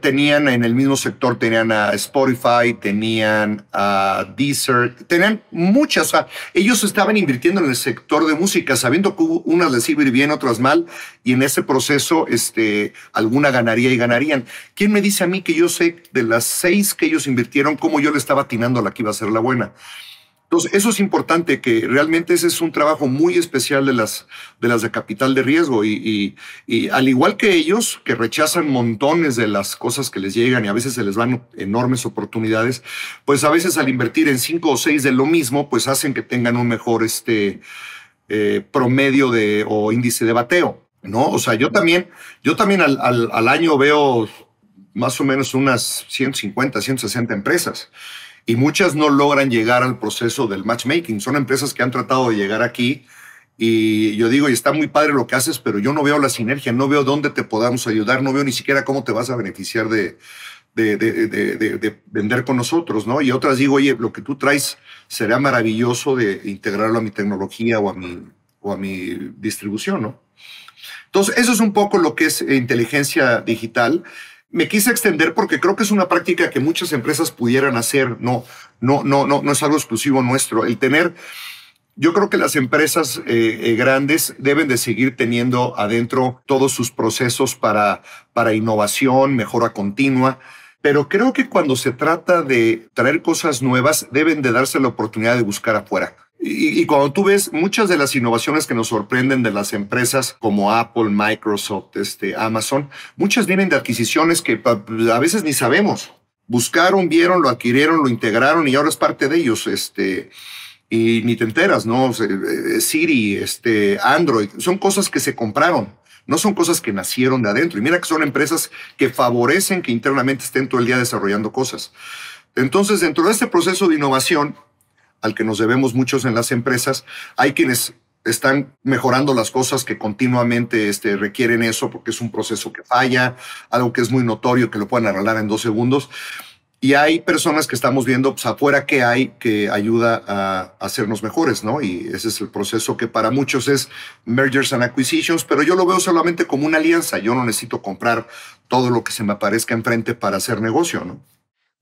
tenían en el mismo sector, tenían a Spotify, tenían a Deezer, tenían muchas. ellos estaban invirtiendo en el sector de música, sabiendo que unas les iba bien, otras mal, y en ese proceso este, alguna ganaría y ganarían. ¿Quién me dice a mí que yo sé de las seis que ellos invirtieron, cómo yo le estaba atinando la que iba a ser la buena? Entonces, eso es importante, que realmente ese es un trabajo muy especial de las de, las de capital de riesgo y, al igual que ellos, que rechazan montones de las cosas que les llegan y a veces se les van enormes oportunidades, pues a veces al invertir en cinco o seis de lo mismo, pues hacen que tengan un mejor este, eh, promedio de, o índice de bateo, ¿no? O sea, yo también, yo también al, al año veo más o menos unas 150, 160 empresas y muchas no logran llegar al proceso del matchmaking. Son empresas que han tratado de llegar aquí y yo digo, y está muy padre lo que haces, pero yo no veo la sinergia, no veo dónde te podamos ayudar, no veo ni siquiera cómo te vas a beneficiar de, vender con nosotros, ¿no? Y otras digo, oye, lo que tú traes será maravilloso de integrarlo a mi tecnología o a mi, o a mi distribución, ¿no? Entonces, eso es un poco lo que es inteligencia digital me quise extender porque creo que es una práctica que muchas empresas pudieran hacer. No, no, no, no, no es algo exclusivo nuestro. El tener, yo creo que las empresas eh, eh, grandes deben de seguir teniendo adentro todos sus procesos para, para innovación, mejora continua. Pero creo que cuando se trata de traer cosas nuevas, deben de darse la oportunidad de buscar afuera. Y, cuando tú ves muchas de las innovaciones que nos sorprenden de las empresas como Apple, Microsoft, este, Amazon, muchas vienen de adquisiciones que a veces ni sabemos. Buscaron, vieron, lo adquirieron, lo integraron y ahora es parte de ellos. Este, y ni te enteras, ¿no? Eh, Siri, este, Android, son cosas que se compraron. No son cosas que nacieron de adentro. Y mira que son empresas que favorecen que internamente estén todo el día desarrollando cosas. Entonces, dentro de este proceso de innovación, al que nos debemos muchos en las empresas. Hay quienes están mejorando las cosas que continuamente este, requieren eso porque es un proceso que falla, algo que es muy notorio que lo pueden arreglar en dos segundos. Y hay personas que estamos viendo pues, afuera que hay que ayuda a hacernos mejores, ¿no? Y ese es el proceso que para muchos es mergers and acquisitions, pero yo lo veo solamente como una alianza. Yo no necesito comprar todo lo que se me aparezca enfrente para hacer negocio, ¿no?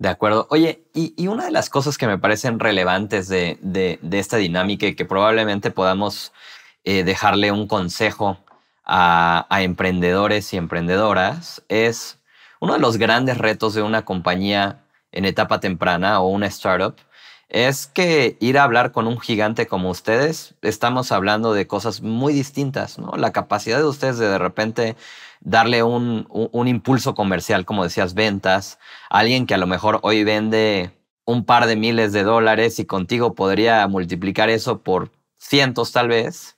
De acuerdo. Oye, y, una de las cosas que me parecen relevantes de, esta dinámica y que probablemente podamos eh, dejarle un consejo a, a, emprendedores y emprendedoras es uno de los grandes retos de una compañía en etapa temprana o una startup es que ir a hablar con un gigante como ustedes, estamos hablando de cosas muy distintas, ¿no? La capacidad de ustedes de de repente darle un, impulso comercial, como decías, ventas, alguien que a lo mejor hoy vende un par de miles de dólares y contigo podría multiplicar eso por cientos tal vez,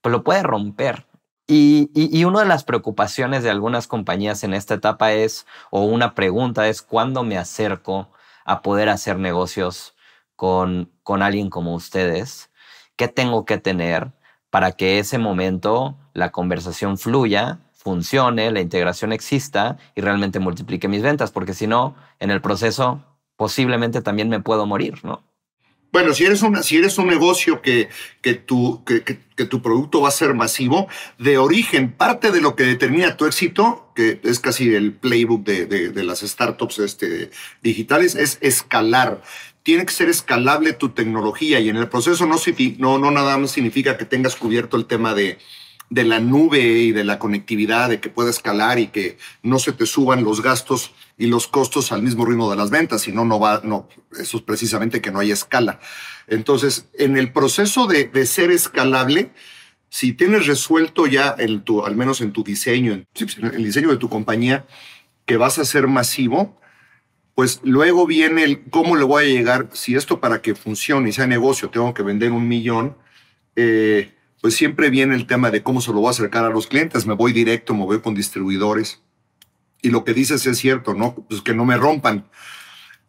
pues lo puede romper. Y, una de las preocupaciones de algunas compañías en esta etapa es, o una pregunta es, ¿cuándo me acerco a poder hacer negocios con, con alguien como ustedes? ¿Qué tengo que tener para que ese momento la conversación fluya funcione, la integración exista y realmente multiplique mis ventas, porque si no, en el proceso posiblemente también me puedo morir, ¿no? Bueno, si eres, una, si eres un negocio que, que, tu, que, tu producto va a ser masivo, de origen, parte de lo que determina tu éxito, que es casi el playbook de, las startups este, digitales, es escalar tiene que ser escalable tu tecnología y en el proceso no, no nada más significa que tengas cubierto el tema de, de la nube y de la conectividad, de que pueda escalar y que no se te suban los gastos y los costos al mismo ritmo de las ventas, si no, no va, no, eso es precisamente que no hay escala. Entonces, en el proceso de, de ser escalable, si tienes resuelto ya, en tu, al menos en tu diseño, en el diseño de tu compañía, que vas a ser masivo, pues luego viene el cómo le voy a llegar, si esto para que funcione y sea negocio, tengo que vender un millón, eh, pues siempre viene el tema de cómo se lo voy a acercar a los clientes. Me voy directo, me voy con distribuidores. Y lo que dices es cierto, ¿no? Pues que no me rompan.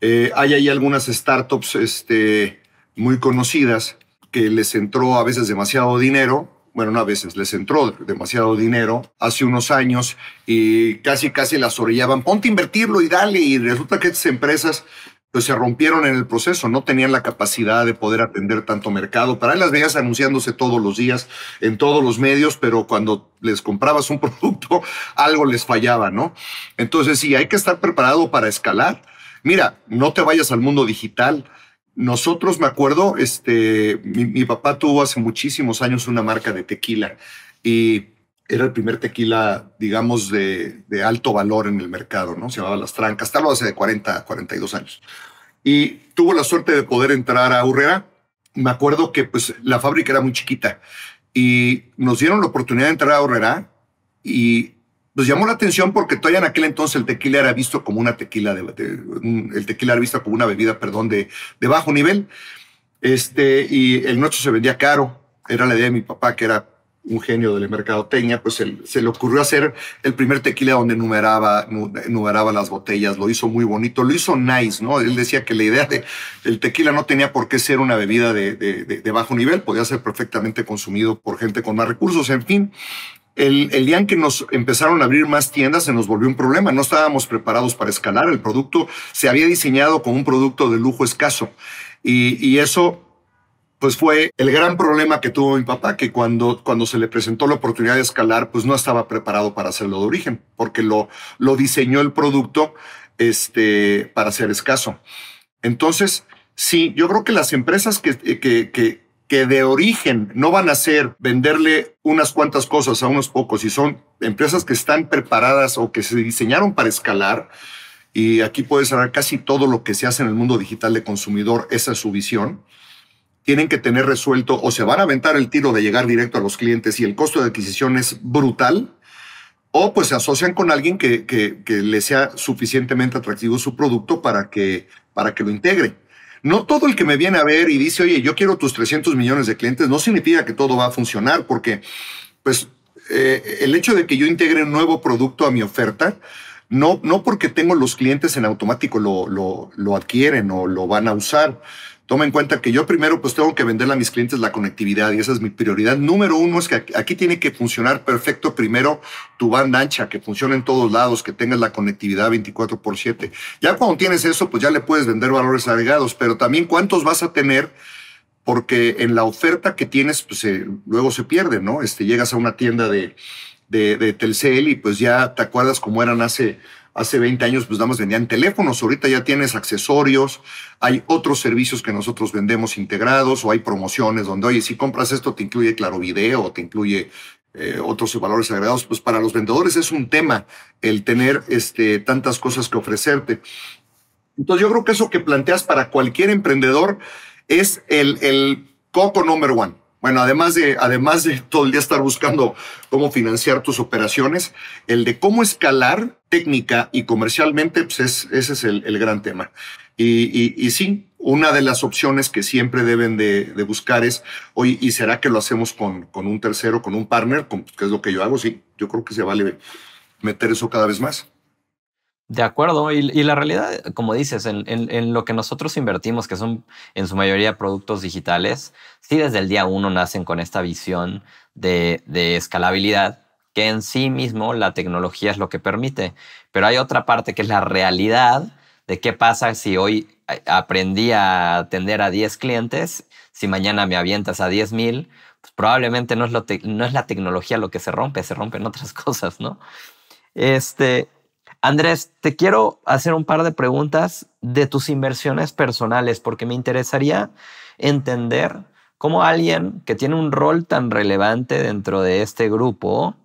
Eh, hay ahí algunas startups este, muy conocidas que les entró a veces demasiado dinero. Bueno, no a veces, les entró demasiado dinero hace unos años y casi, casi las orillaban. Ponte a invertirlo y dale. Y resulta que estas empresas pues se rompieron en el proceso, no tenían la capacidad de poder atender tanto mercado. Para él las veías anunciándose todos los días en todos los medios, pero cuando les comprabas un *laughs* producto, algo les fallaba, ¿no? Entonces sí, hay que estar preparado para escalar. Mira, no te vayas al mundo digital. Nosotros, me acuerdo, este, mi, mi papá tuvo hace muchísimos años una marca de tequila y era el primer tequila, digamos, de, alto valor en el mercado, ¿no? Se llamaba Las Trancas, tal vez hace 40, 42 años. Y tuvo la suerte de poder entrar a Urrera. Me acuerdo que pues la fábrica era muy chiquita y nos dieron la oportunidad de entrar a Urrera y nos llamó la atención porque todavía en aquel entonces el tequila era visto como una tequila, el tequila era visto como una bebida, perdón, de, bajo nivel. Este, y el noche se vendía caro. Era la idea de mi papá que era un genio del mercado mercadotecnia, pues se, le ocurrió hacer el primer tequila donde numeraba, numeraba las botellas, lo hizo muy bonito, lo hizo nice, ¿no? Él decía que la idea de el tequila no tenía por qué ser una bebida de, bajo nivel, podía ser perfectamente consumido por gente con más recursos, en fin. El, día en que nos empezaron a abrir más tiendas se nos volvió un problema. No estábamos preparados para escalar. El producto se había diseñado como un producto de lujo escaso. y, y eso pues fue el gran problema que tuvo mi papá, que cuando, cuando se le presentó la oportunidad de escalar, pues no estaba preparado para hacerlo de origen, porque lo, lo diseñó el producto este, para ser escaso. Entonces, sí, yo creo que las empresas que, eh, que, que, de origen no van a ser venderle unas cuantas cosas a unos pocos, y son empresas que están preparadas o que se diseñaron para escalar, y aquí puedes hablar casi todo lo que se hace en el mundo digital de consumidor, esa es su visión tienen que tener resuelto o se van a aventar el tiro de llegar directo a los clientes y el costo de adquisición es brutal, o pues se asocian con alguien que, que, le sea suficientemente atractivo su producto para que, para que lo integre. No todo el que me viene a ver y dice, oye, yo quiero tus 300 millones de clientes, no significa que todo va a funcionar, porque pues eh, el hecho de que yo integre un nuevo producto a mi oferta, no, no porque tengo los clientes en automático lo, lo, lo adquieren o lo van a usar toma en cuenta que yo primero pues tengo que venderle a mis clientes la conectividad y esa es mi prioridad. Número uno es que aquí tiene que funcionar perfecto primero tu banda ancha, que funcione en todos lados, que tengas la conectividad 24 por 7. Ya cuando tienes eso, pues ya le puedes vender valores agregados, pero también cuántos vas a tener porque en la oferta que tienes, pues eh, luego se pierde, ¿no? Este, llegas a una tienda de, de, de Telcel y pues ya te acuerdas cómo eran hace Hace 20 años pues nada vendían teléfonos, ahorita ya tienes accesorios, hay otros servicios que nosotros vendemos integrados o hay promociones donde, oye, si compras esto te incluye claro video, te incluye eh, otros valores agregados, pues para los vendedores es un tema el tener este, tantas cosas que ofrecerte. Entonces yo creo que eso que planteas para cualquier emprendedor es el, el coco number one bueno, además de, además de todo el día estar buscando cómo financiar tus operaciones, el de cómo escalar técnica y comercialmente, pues es, ese es el, gran tema. Y, y, sí, una de las opciones que siempre deben de, buscar es, hoy ¿y será que lo hacemos con, con un tercero, con un partner? Con, que es lo que yo hago, sí, yo creo que se vale meter eso cada vez más. De acuerdo, y, la realidad, como dices, en, lo que nosotros invertimos, que son en su mayoría productos digitales, sí desde el día uno nacen con esta visión de, escalabilidad, que en sí mismo la tecnología es lo que permite, pero hay otra parte que es la realidad de qué pasa si hoy eh, aprendí a atender a 10 clientes, si mañana me avientas a 10 mil, pues probablemente no es, no es la tecnología lo que se rompe, se rompen otras *laughs* cosas, ¿no? Este, Andrés, te quiero hacer un par de preguntas de tus inversiones personales, porque me interesaría entender cómo alguien que tiene un rol tan relevante dentro de este grupo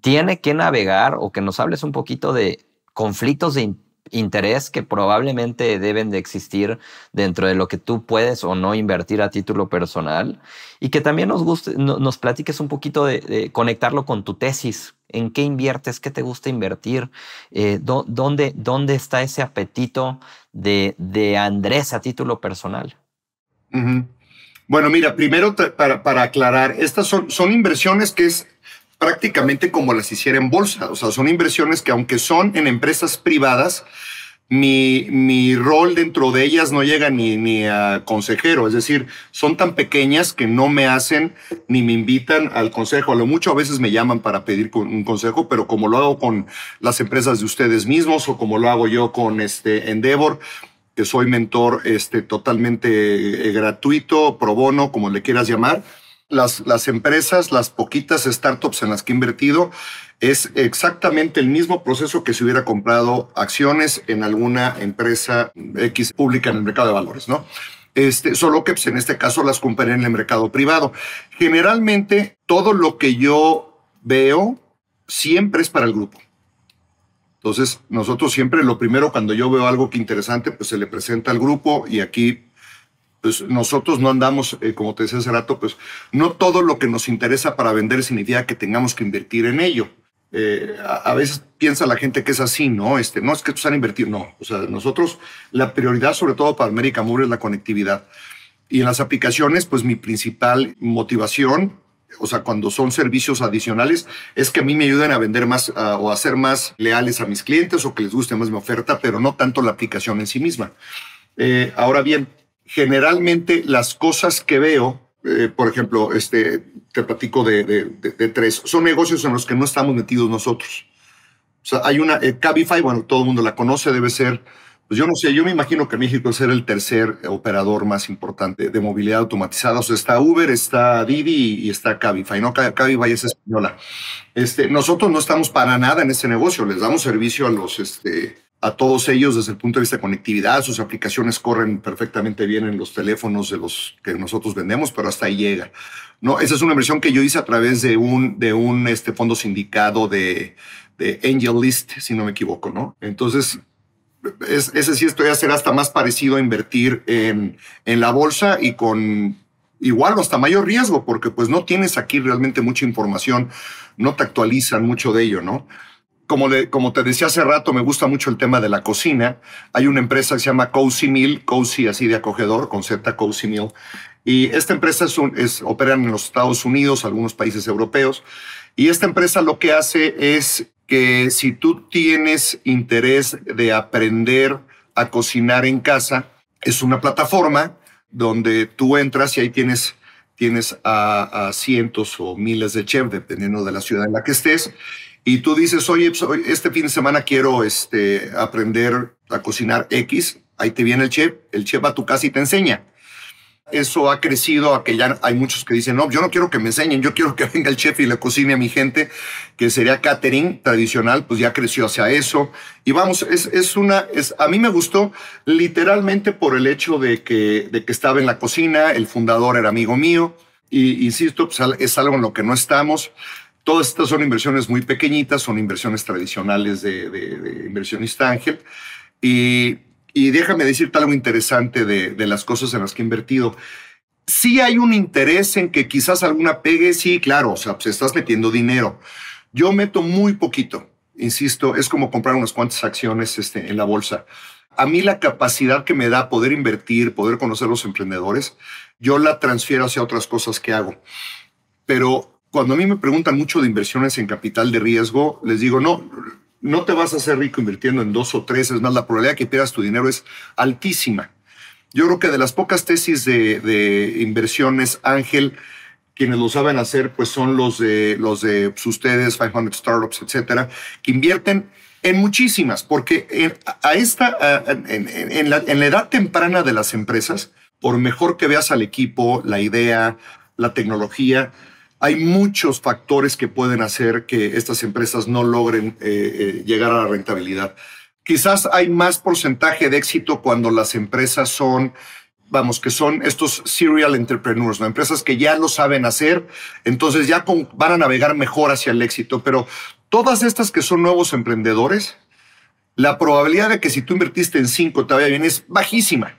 tiene que navegar o que nos hables un poquito de conflictos de interés que probablemente deben de existir dentro de lo que tú puedes o no invertir a título personal y que también nos guste, nos platiques un poquito de, conectarlo con tu tesis, en qué inviertes, qué te gusta invertir, eh, dónde, dónde, está ese apetito de, de, Andrés a título personal. Bueno, mira, primero para, aclarar, estas son, son inversiones que es prácticamente como las hiciera en bolsa. O sea, son inversiones que aunque son en empresas privadas, mi, mi rol dentro de ellas no llega ni, ni a consejero. Es decir, son tan pequeñas que no me hacen ni me invitan al consejo. A lo mucho a veces me llaman para pedir un consejo, pero como lo hago con las empresas de ustedes mismos o como lo hago yo con este Endeavor, que soy mentor este, totalmente eh, gratuito, pro bono, como le quieras llamar, las, empresas, las poquitas startups en las que he invertido, es exactamente el mismo proceso que si hubiera comprado acciones en alguna empresa X pública en el mercado de valores, ¿no? Este, solo que pues, en este caso las compré en el mercado privado. Generalmente todo lo que yo veo siempre es para el grupo. Entonces, nosotros siempre lo primero cuando yo veo algo que interesante, pues se le presenta al grupo y aquí pues nosotros no andamos, eh, como te decía hace rato, pues no todo lo que nos interesa para vender significa que tengamos que invertir en ello. Eh, a, veces piensa la gente que es así, ¿no? Este, no es que están invertir invertir, no. O sea, nosotros la prioridad, sobre todo para América Móvil es la conectividad. Y en las aplicaciones, pues mi principal motivación, o sea, cuando son servicios adicionales, es que a mí me ayuden a vender más o a ser más leales a mis clientes o que les guste más mi oferta, pero no tanto la aplicación en sí misma. Eh, ahora bien, generalmente las cosas que veo, eh, por ejemplo, este, te platico de, tres, son negocios en los que no estamos metidos nosotros. O sea, hay una, eh, Cabify, bueno, todo el mundo la conoce, debe ser, pues yo no sé, yo me imagino que México es el tercer operador más importante de movilidad automatizada. O sea, está Uber, está Didi y está Cabify, ¿no? Cabify es española. Este, nosotros no estamos para nada en ese negocio, les damos servicio a los, este, a todos ellos desde el punto de vista de conectividad. Sus aplicaciones corren perfectamente bien en los teléfonos de los que nosotros vendemos, pero hasta ahí llega. No, esa es una inversión que yo hice a través de un, de un este fondo sindicado de, de Angel List, si no me equivoco, ¿no? Entonces, es, ese sí esto ya será hasta más parecido a invertir en, en la bolsa y con igual o hasta mayor riesgo, porque pues no tienes aquí realmente mucha información, no te actualizan mucho de ello, ¿no? como, te decía hace rato, me gusta mucho el tema de la cocina. Hay una empresa que se llama Cozy Meal, Cozy así de acogedor, con Z Cozy Meal. Y esta empresa es, operan en los Estados Unidos, algunos países europeos. Y esta empresa lo que hace es que si tú tienes interés de aprender a cocinar en casa, es una plataforma donde tú entras y ahí tienes, tienes a, a cientos o miles de chefs, dependiendo de la ciudad en la que estés y tú dices, oye, pues, este fin de semana quiero este, aprender a cocinar X, ahí te viene el chef, el chef va a tu casa y te enseña. Eso ha crecido a que ya hay muchos que dicen, no, yo no quiero que me enseñen, yo quiero que *laughs* venga el chef y le cocine a mi gente, que sería catering tradicional, pues ya creció hacia eso. Y vamos, es, es una, es, a mí me gustó literalmente por el hecho de que, de que estaba en la cocina, el fundador era amigo mío, y insisto, pues, es algo en lo que no estamos. Todas estas son inversiones muy pequeñitas, son inversiones tradicionales de, inversionista ángel. Y, déjame decirte algo interesante de, las cosas en las que he invertido. Si hay un interés en que quizás alguna pegue, sí, claro, o sea, pues estás metiendo dinero. Yo meto muy poquito, insisto, es como comprar unas cuantas acciones este, en la bolsa. A mí la capacidad que me da poder invertir, poder conocer los emprendedores, yo la transfiero hacia otras cosas que hago. Pero cuando a mí me preguntan mucho de inversiones en capital de riesgo, les digo, no, no te vas a hacer rico invirtiendo en dos o tres, es más, la probabilidad que pierdas tu dinero es altísima. Yo creo que de las pocas tesis de, inversiones, Ángel, quienes lo saben hacer, pues son los de, los de pues, ustedes, 500 Startups, etcétera, que invierten en muchísimas, porque a esta, en, en, la, en la edad temprana de las empresas, por mejor que veas al equipo, la idea, la tecnología, hay muchos factores que pueden hacer que estas empresas no logren eh, eh, llegar a la rentabilidad. Quizás hay más porcentaje de éxito cuando las empresas son vamos, que son estos serial entrepreneurs, ¿no? empresas que ya lo saben hacer, entonces ya van a navegar mejor hacia el éxito, pero todas estas que son nuevos emprendedores, la probabilidad de que si tú invertiste en cinco te vaya bien es bajísima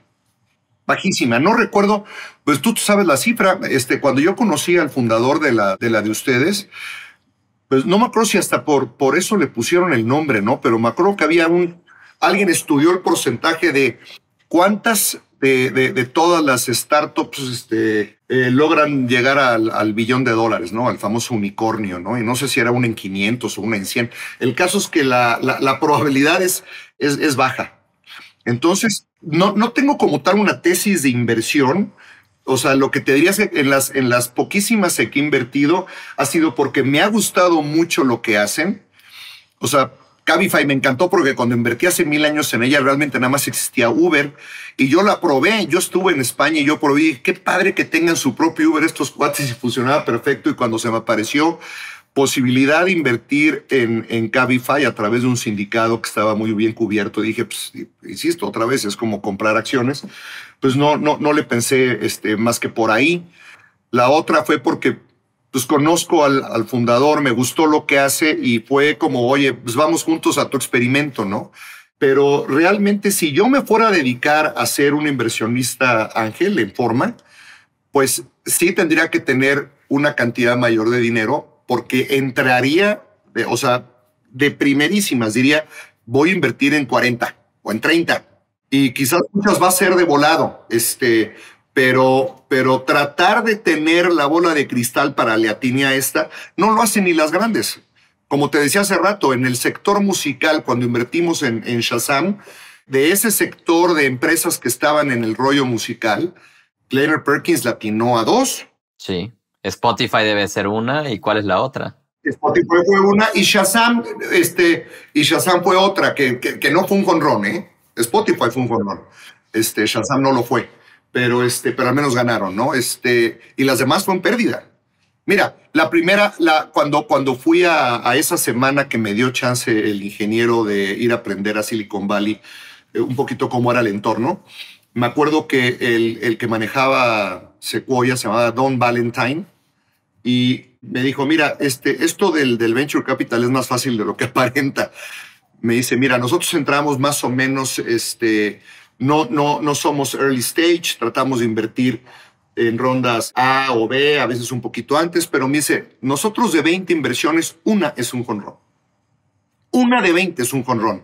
bajísima. No recuerdo, pues tú sabes la cifra, este, cuando yo conocí al fundador de la de, la de ustedes, pues no me acuerdo si hasta por, por eso le pusieron el nombre, ¿no? Pero me acuerdo que había un, alguien estudió el porcentaje de cuántas de, de, todas las startups este, eh, logran llegar al, billón de dólares, ¿no? Al famoso unicornio, ¿no? Y no sé si era una en 500 o una en 100. El caso es que la, la, probabilidad es, es baja. Entonces, no, tengo como tal una tesis de inversión. O sea, lo que te diría es en las, en las poquísimas que he invertido ha sido porque me ha gustado mucho lo que hacen. O sea, Cabify me encantó porque cuando invertí hace mil años en ella realmente nada más existía Uber y yo la probé, yo estuve en España y yo probé, qué padre que tengan su propio Uber estos cuates y funcionaba perfecto y cuando se me apareció posibilidad de invertir en, en Cabify a través de un sindicado que estaba muy bien cubierto. Dije, pues, insisto, otra vez es como comprar acciones. Pues no, no, no le pensé este, más que por ahí. La otra fue porque pues conozco al, al, fundador, me gustó lo que hace y fue como, oye, pues vamos juntos a tu experimento, ¿no? Pero realmente si yo me fuera a dedicar a ser un inversionista ángel en forma, pues sí tendría que tener una cantidad mayor de dinero porque entraría, o sea, de primerísimas, diría, voy a invertir en 40 o en 30. Y quizás muchas va a ser de volado, este, pero, pero tratar de tener la bola de cristal para le atine a esta, no lo hacen ni las grandes. Como te decía hace rato, en el sector musical, cuando invertimos en, en Shazam, de ese sector de empresas que estaban en el rollo musical, Kleiner Perkins latinó a dos. Sí. Spotify debe ser una y cuál es la otra. Spotify fue una y Shazam, este, Shazam fue otra, que, no fue un jonrón, ¿eh? Spotify fue un jonrón. Este, Shazam no lo fue, pero, este, pero al menos ganaron, ¿no? Este, y las demás fueron pérdida. Mira, la primera, la, cuando, cuando fui a, esa semana que me dio chance el ingeniero de ir a aprender a Silicon Valley, eh, un poquito cómo era el entorno, me acuerdo que el, el que manejaba Sequoia se llamaba Don Valentine, y me dijo, mira, este, esto del, del venture capital es más fácil de lo que *laughs* aparenta. Me dice, mira, nosotros entramos más o menos, este, no, no, no somos early stage, tratamos de invertir en rondas A o B, a veces un poquito antes, pero me dice, nosotros de 20 inversiones, una es un jonrón. Una de 20 es un jonrón.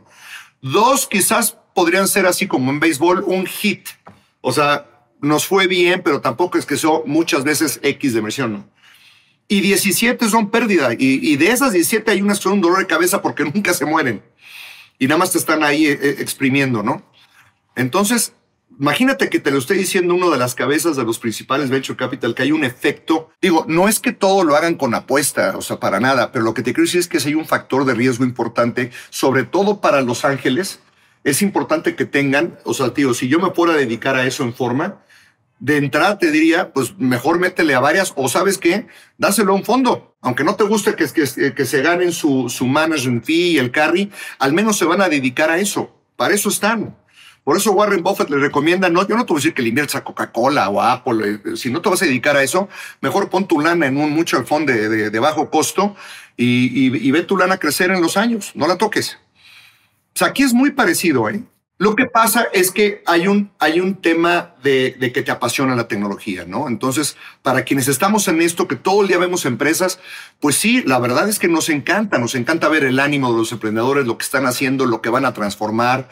Dos quizás podrían ser así como en béisbol, un hit. O sea, nos fue bien, pero tampoco es que sea muchas veces X de inversión. ¿no? y 17 son pérdida. Y, de esas 17 hay unas que son un dolor de cabeza porque *laughs* nunca se mueren. Y nada más te están ahí eh, eh, exprimiendo, ¿no? Entonces, imagínate que te lo estoy diciendo uno de las cabezas de los principales venture capital, que hay un efecto. Digo, no es que todo lo hagan con apuesta, o sea, para nada, pero lo que te quiero decir es que si hay un factor de riesgo importante, sobre todo para Los Ángeles. Es importante que tengan, o sea, tío, si yo me fuera a dedicar a eso en forma, de entrada te diría, pues mejor métele a varias o sabes qué, dáselo a un fondo. Aunque no te guste que, eh, que, se ganen su, su management fee y el carry, al menos se van a dedicar a eso. Para eso están. Por eso Warren Buffett le recomienda, no, yo no te voy a decir que le a Coca-Cola o Apple, eh, eh, si no te vas a dedicar a eso, mejor pon tu lana en un mucho fund de, de, bajo costo y, y, y, ve tu lana crecer en los años, no la toques. O sea, aquí es muy parecido, ¿eh? Lo que pasa es que hay un, hay un tema de, que te apasiona la tecnología, ¿no? Entonces, para quienes estamos en esto, que todo el día vemos empresas, pues sí, la verdad es que nos encanta, nos encanta ver el ánimo de los emprendedores, lo que están haciendo, lo que van a transformar,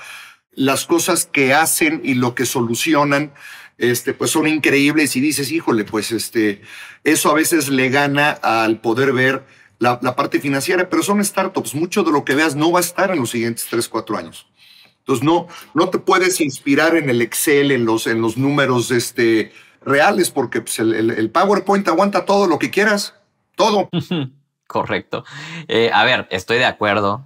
las cosas que hacen y lo que solucionan, este, pues son increíbles y dices, híjole, pues este, eso a veces le gana al poder ver la, parte financiera, pero son startups, mucho de lo que veas no va a estar en los siguientes tres, cuatro años. Entonces, no, no te puedes inspirar en el Excel, en los, en los números este, reales, porque pues, el, PowerPoint aguanta todo lo que quieras, todo. *laughs* Correcto. Eh, a ver, estoy de acuerdo.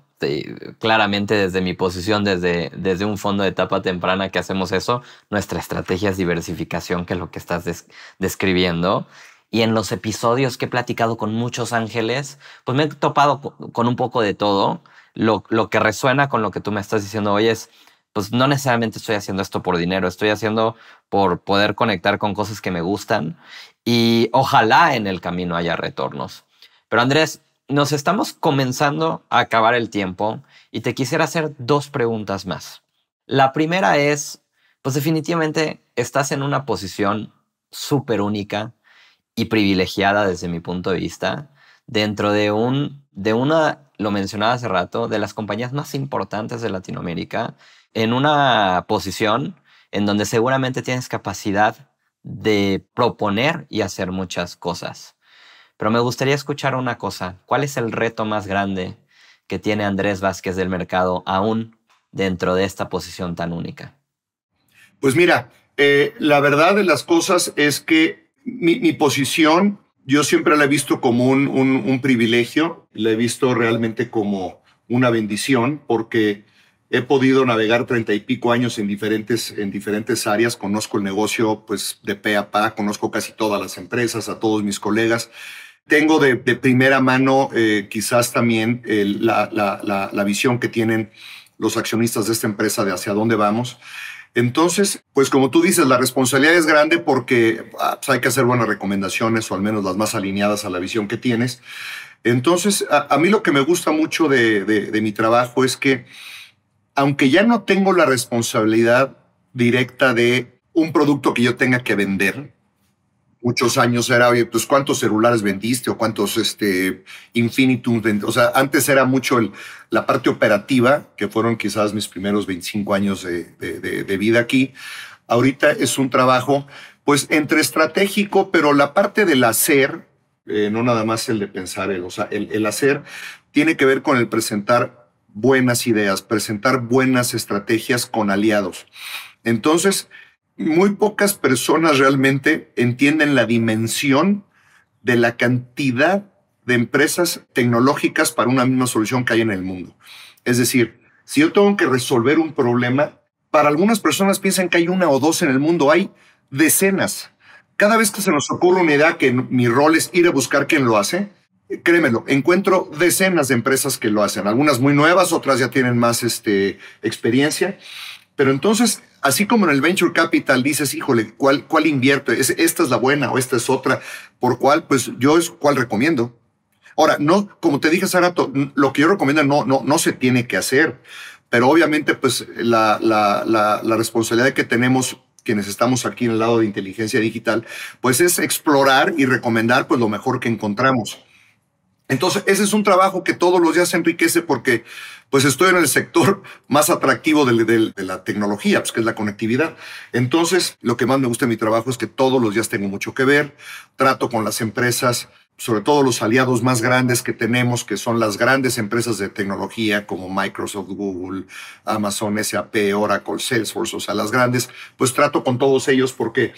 Claramente desde mi posición, desde, desde un fondo de etapa temprana que hacemos eso, nuestra estrategia es diversificación, que es lo que estás describiendo y en los episodios que he platicado con muchos ángeles, pues me he topado con un poco de todo, lo, que resuena con lo que tú me estás diciendo hoy es, pues no necesariamente estoy haciendo esto por dinero, estoy haciendo por poder conectar con cosas que me gustan y ojalá en el camino haya retornos. Pero Andrés, nos estamos comenzando a acabar el tiempo y te quisiera hacer dos preguntas más. La primera es, pues definitivamente estás en una posición súper única y privilegiada desde mi punto de vista dentro de, un, de una lo mencionaba hace rato, de las compañías más importantes de Latinoamérica, en una posición en donde seguramente tienes capacidad de proponer y hacer muchas cosas. Pero me gustaría escuchar una cosa. ¿Cuál es el reto más grande que tiene Andrés Vázquez del mercado aún dentro de esta posición tan única? Pues mira, eh, la verdad de las cosas es que mi, mi posición yo siempre la he visto como un, privilegio, la he visto realmente como una bendición porque he podido navegar treinta y pico años en diferentes, en diferentes áreas, conozco el negocio pues de pe a pa, conozco casi todas las empresas, a todos mis colegas. Tengo de, primera mano eh, quizás también la visión que tienen los accionistas de esta empresa de hacia dónde vamos. Entonces, pues como tú dices, la responsabilidad es grande porque ah, pues hay que hacer buenas recomendaciones o al menos las más alineadas a la visión que tienes. Entonces, a, mí lo que me gusta mucho de mi trabajo es que, aunque ya no tengo la responsabilidad directa de un producto que yo tenga que vender, muchos años era, oye, pues, cuántos celulares vendiste o cuántos este, Infinitum vendiste. O sea, antes era mucho la parte operativa, que fueron quizás mis primeros 25 años de, vida aquí. Ahorita es un trabajo, pues, entre estratégico, pero la parte del hacer, eh, no nada más el de pensar, el, o sea, el hacer tiene que ver con el presentar buenas ideas, presentar buenas estrategias con aliados. Entonces, muy pocas personas realmente entienden la dimensión de la cantidad de empresas tecnológicas para una misma solución que hay en el mundo. Es decir, si yo tengo que resolver un problema, para algunas personas piensan que hay una o dos en el mundo, hay decenas. Cada vez que se nos ocurre una idea que mi rol es ir a buscar quién lo hace, créemelo, encuentro decenas de empresas que lo hacen, algunas muy nuevas, otras ya tienen más este, experiencia. Pero entonces, así como en el venture capital dices, híjole, ¿cuál, cuál invierto? ¿Es, ¿Esta es la buena o esta es otra? ¿Por cuál? Pues yo es cuál recomiendo. Ahora, no, como te dije hace rato, lo que yo recomiendo no, no, no se tiene que hacer, pero obviamente pues la, la, la, la responsabilidad que tenemos quienes estamos aquí en el lado de inteligencia digital, pues es explorar y recomendar pues lo mejor que encontramos. Entonces, ese es un trabajo que todos los días enriquece porque pues estoy en el sector más atractivo de, la tecnología, pues que es la conectividad. Entonces, lo que más me gusta de mi trabajo es que todos los días tengo mucho que ver, trato con las empresas, sobre todo los aliados más grandes que tenemos, que son las grandes empresas de tecnología como Microsoft, Google, Amazon, SAP, Oracle, Salesforce, o sea, las grandes, pues trato con todos ellos porque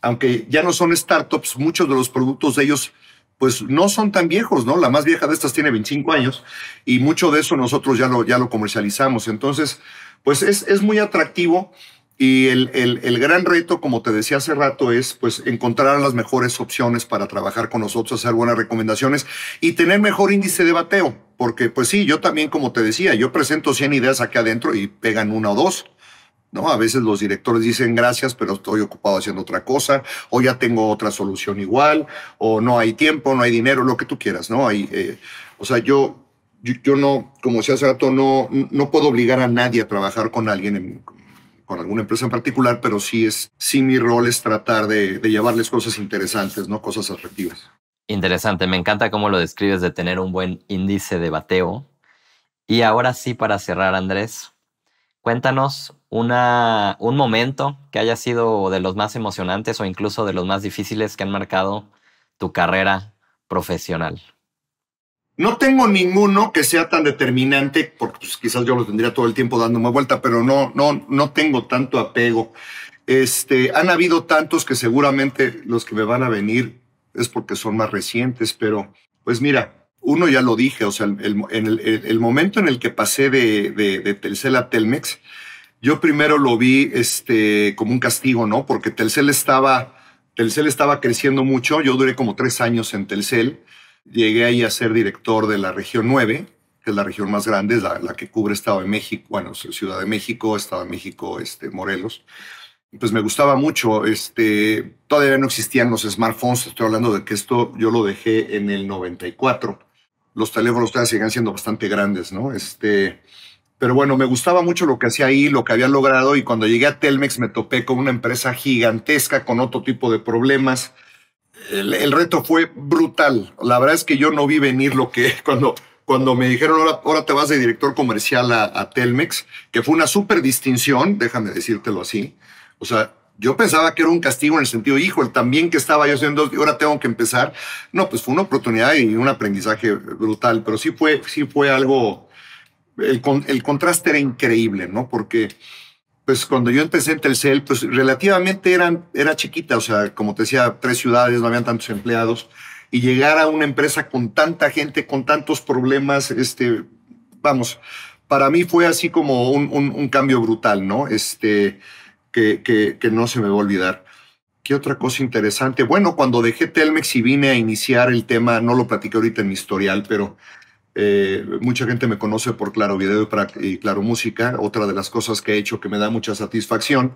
aunque ya no son startups, muchos de los productos de ellos pues no son tan viejos, ¿no? La más vieja de estas tiene 25 años y mucho de eso nosotros ya lo, ya lo comercializamos. Entonces, pues es, muy atractivo y el, el, gran reto, como te decía hace rato, es pues encontrar las mejores opciones para trabajar con nosotros, hacer buenas recomendaciones y tener mejor índice de bateo. Porque pues sí, yo también, como te decía, yo presento 100 ideas aquí adentro y pegan una o dos. A veces los directores dicen gracias, pero estoy ocupado haciendo otra cosa, o ya tengo otra solución igual, o no hay tiempo, no hay dinero, lo que tú quieras, ¿no? Hay, eh, o sea, yo, yo, no, como decía hace rato, no, no puedo obligar a nadie a trabajar con alguien con alguna empresa en particular, pero sí es, sí mi rol es tratar de, llevarles cosas interesantes, ¿no? Cosas atractivas. Interesante, me encanta cómo lo describes de tener un buen índice de bateo. Y ahora sí, para cerrar, Andrés, cuéntanos un momento que haya sido de los más emocionantes o incluso de los más difíciles que han marcado tu carrera profesional. No tengo ninguno que sea tan determinante, porque pues, quizás yo lo tendría todo el tiempo dándome vuelta, pero no, no, no tengo tanto apego. Este, han habido tantos que seguramente los que me van a venir es porque son más recientes, pero pues mira, uno ya lo dije, o sea, el, el, momento en el que pasé de, de, de Telcel a Telmex, yo primero lo vi este, como un castigo, ¿no? Porque Telcel estaba, estaba creciendo mucho. Yo duré como tres años en Telcel. Llegué ahí a ser director de la región 9, que es la región más grande, la, que cubre Estado de México, bueno, Ciudad de México, Estado de México, este, Morelos. Pues me gustaba mucho. Este, todavía no existían los smartphones. Estoy hablando de que esto yo lo dejé en el 94. Los teléfonos todavía siguen siendo bastante grandes, ¿no? Este, pero bueno, me gustaba mucho lo que hacía ahí, lo que había logrado y cuando llegué a Telmex me topé con una empresa gigantesca con otro tipo de problemas. El, reto fue brutal. La verdad es que yo no vi venir lo que *laughs* cuando cuando me dijeron ahora, te vas de director comercial a, Telmex, que fue una súper distinción, déjame decírtelo así. O sea, yo pensaba que era un castigo en el sentido, hijo, el también que estaba yo haciendo, ahora tengo que empezar. No, pues fue una oportunidad y un aprendizaje brutal, pero sí fue, sí fue algo el, el, contraste era increíble, ¿no? Porque pues cuando yo empecé en Telcel, pues relativamente eran, era chiquita, o sea, como te decía, tres ciudades, no habían tantos empleados, y llegar a una empresa con tanta gente, con tantos problemas, este, vamos, para mí fue así como un, un, cambio brutal, ¿no? Este, que, que, que, no se me va a olvidar. ¿Qué otra cosa interesante? Bueno, cuando dejé Telmex y vine a iniciar el tema, no lo platiqué ahorita en mi historial, pero eh, mucha gente me conoce por Claro Video y Claro Música, otra de las cosas que he hecho que me da mucha satisfacción.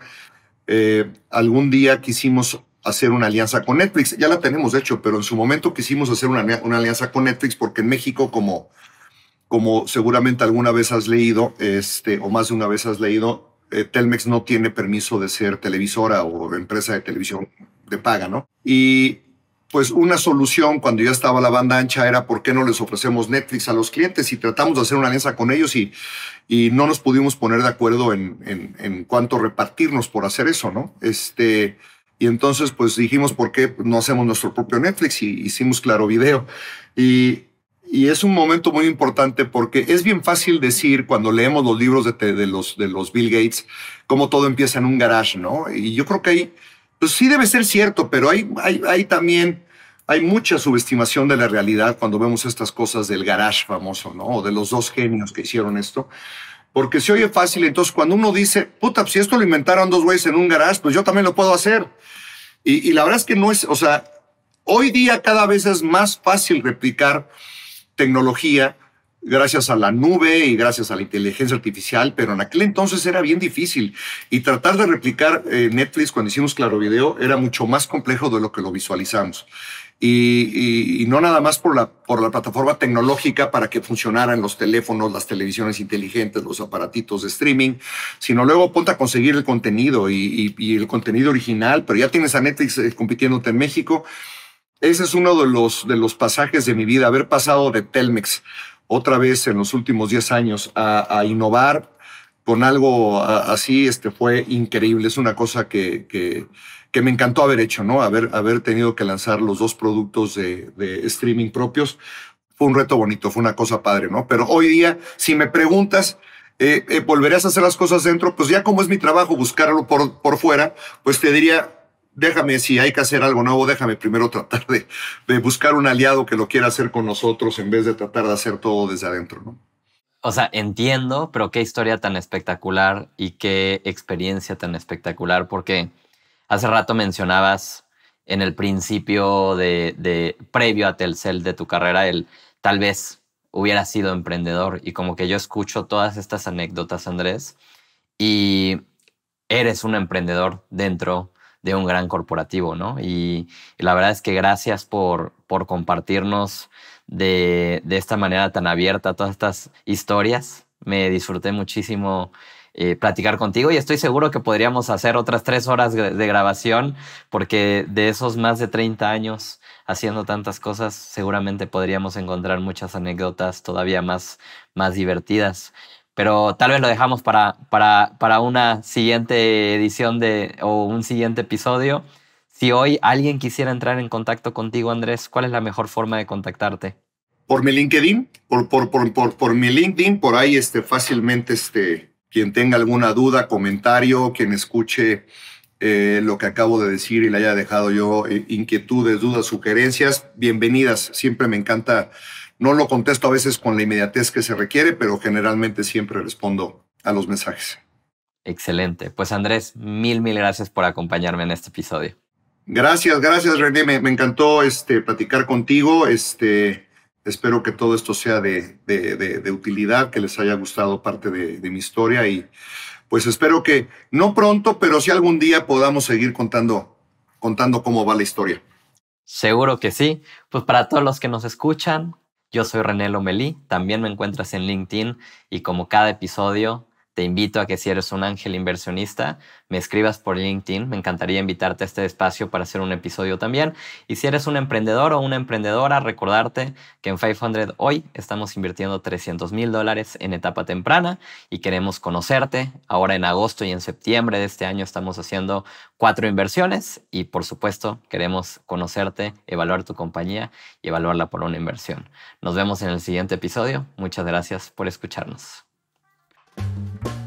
Eh, algún día quisimos hacer una alianza con Netflix, ya la tenemos hecho, pero en su momento quisimos hacer una, alianza con Netflix porque en México, como, como seguramente alguna vez has leído, este, o más de una vez has leído, eh, Telmex no tiene permiso de ser televisora o empresa de televisión de paga, ¿no? Y pues una solución cuando ya estaba la banda ancha era por qué no les ofrecemos Netflix a los clientes y tratamos de hacer una alianza con ellos y, no nos pudimos poner de acuerdo en, en, en, cuánto repartirnos por hacer eso, ¿no? Este, y entonces pues dijimos por qué no hacemos nuestro propio Netflix y hicimos Claro Video. Y, es un momento muy importante porque es bien fácil decir cuando leemos los libros de, los, de los Bill Gates cómo todo empieza en un garage, ¿no? Y yo creo que ahí... Pues sí debe ser cierto, pero hay, hay, también hay mucha subestimación de la realidad cuando vemos estas cosas del garage famoso, ¿no? O de los dos genios que hicieron esto. Porque se oye fácil, entonces cuando uno dice, puta, pues, si esto lo inventaron dos güeyes en un garage, pues yo también lo puedo hacer. Y, y, la verdad es que no es, o sea, hoy día cada vez es más fácil replicar tecnología gracias a la nube y gracias a la inteligencia artificial, pero en aquel entonces era bien difícil. Y tratar de replicar eh, Netflix cuando hicimos Claro Video era mucho más complejo de lo que lo visualizamos. Y, no nada más por la, por la plataforma tecnológica para que funcionaran los teléfonos, las televisiones inteligentes, los aparatitos de streaming, sino luego ponte a conseguir el contenido y, el contenido original, pero ya tienes a Netflix eh, compitiéndote en México. Ese es uno de los, de los pasajes de mi vida, haber pasado de Telmex otra vez en los últimos 10 años a, innovar con algo así este, fue increíble. Es una cosa que, que, me encantó haber hecho, ¿no? Haber, haber tenido que lanzar los dos productos de, streaming propios. Fue un reto bonito, fue una cosa padre, ¿no? Pero hoy día, si me preguntas, eh, eh, volverías a hacer las cosas dentro, pues ya como es mi trabajo buscarlo por, por fuera, pues te diría, déjame, si hay que hacer algo nuevo, déjame primero tratar de, buscar un aliado que lo quiera hacer con nosotros en vez de tratar de hacer todo desde adentro, ¿no? O sea, entiendo, pero qué historia tan espectacular y qué experiencia tan espectacular, porque hace rato mencionabas en el principio de, previo a Telcel de tu carrera, el tal vez hubiera sido emprendedor y como que yo escucho todas estas anécdotas, Andrés, y eres un emprendedor dentro de un gran corporativo, ¿no? Y la verdad es que gracias por, por compartirnos de, esta manera tan abierta todas estas historias. Me disfruté muchísimo eh, platicar contigo y estoy seguro que podríamos hacer otras tres horas de grabación porque de esos más de 30 años haciendo tantas cosas seguramente podríamos encontrar muchas anécdotas todavía más, más divertidas pero tal vez lo dejamos para, para, para una siguiente edición de, o un siguiente episodio. Si hoy alguien quisiera entrar en contacto contigo, Andrés, ¿cuál es la mejor forma de contactarte? Por mi LinkedIn, por, por, por, mi LinkedIn, por ahí este, fácilmente este, quien tenga alguna duda, comentario, quien escuche eh, lo que acabo de decir y le haya dejado yo eh, inquietudes, dudas, sugerencias, bienvenidas. Siempre me encanta no lo contesto a veces con la inmediatez que se requiere, pero generalmente siempre respondo a los mensajes. Excelente. Pues Andrés, mil, mil gracias por acompañarme en este episodio. Gracias, gracias René. Me, encantó este, platicar contigo. Este, espero que todo esto sea de, utilidad, que les haya gustado parte de mi historia y pues espero que no pronto, pero si algún día podamos seguir contando, contando cómo va la historia. Seguro que sí. Pues para todos los que nos escuchan, yo soy René Lomelí, también me encuentras en LinkedIn y como cada episodio te invito a que si eres un ángel inversionista, me escribas por LinkedIn. Me encantaría invitarte a este espacio para hacer un episodio también. Y si eres un emprendedor o una emprendedora, recordarte que en 500 hoy estamos invirtiendo 300 mil dólares en etapa temprana y queremos conocerte. Ahora en agosto y en septiembre de este año estamos haciendo cuatro inversiones y por supuesto queremos conocerte, evaluar tu compañía y evaluarla por una inversión. Nos vemos en el siguiente episodio. Muchas gracias por escucharnos. Thank you.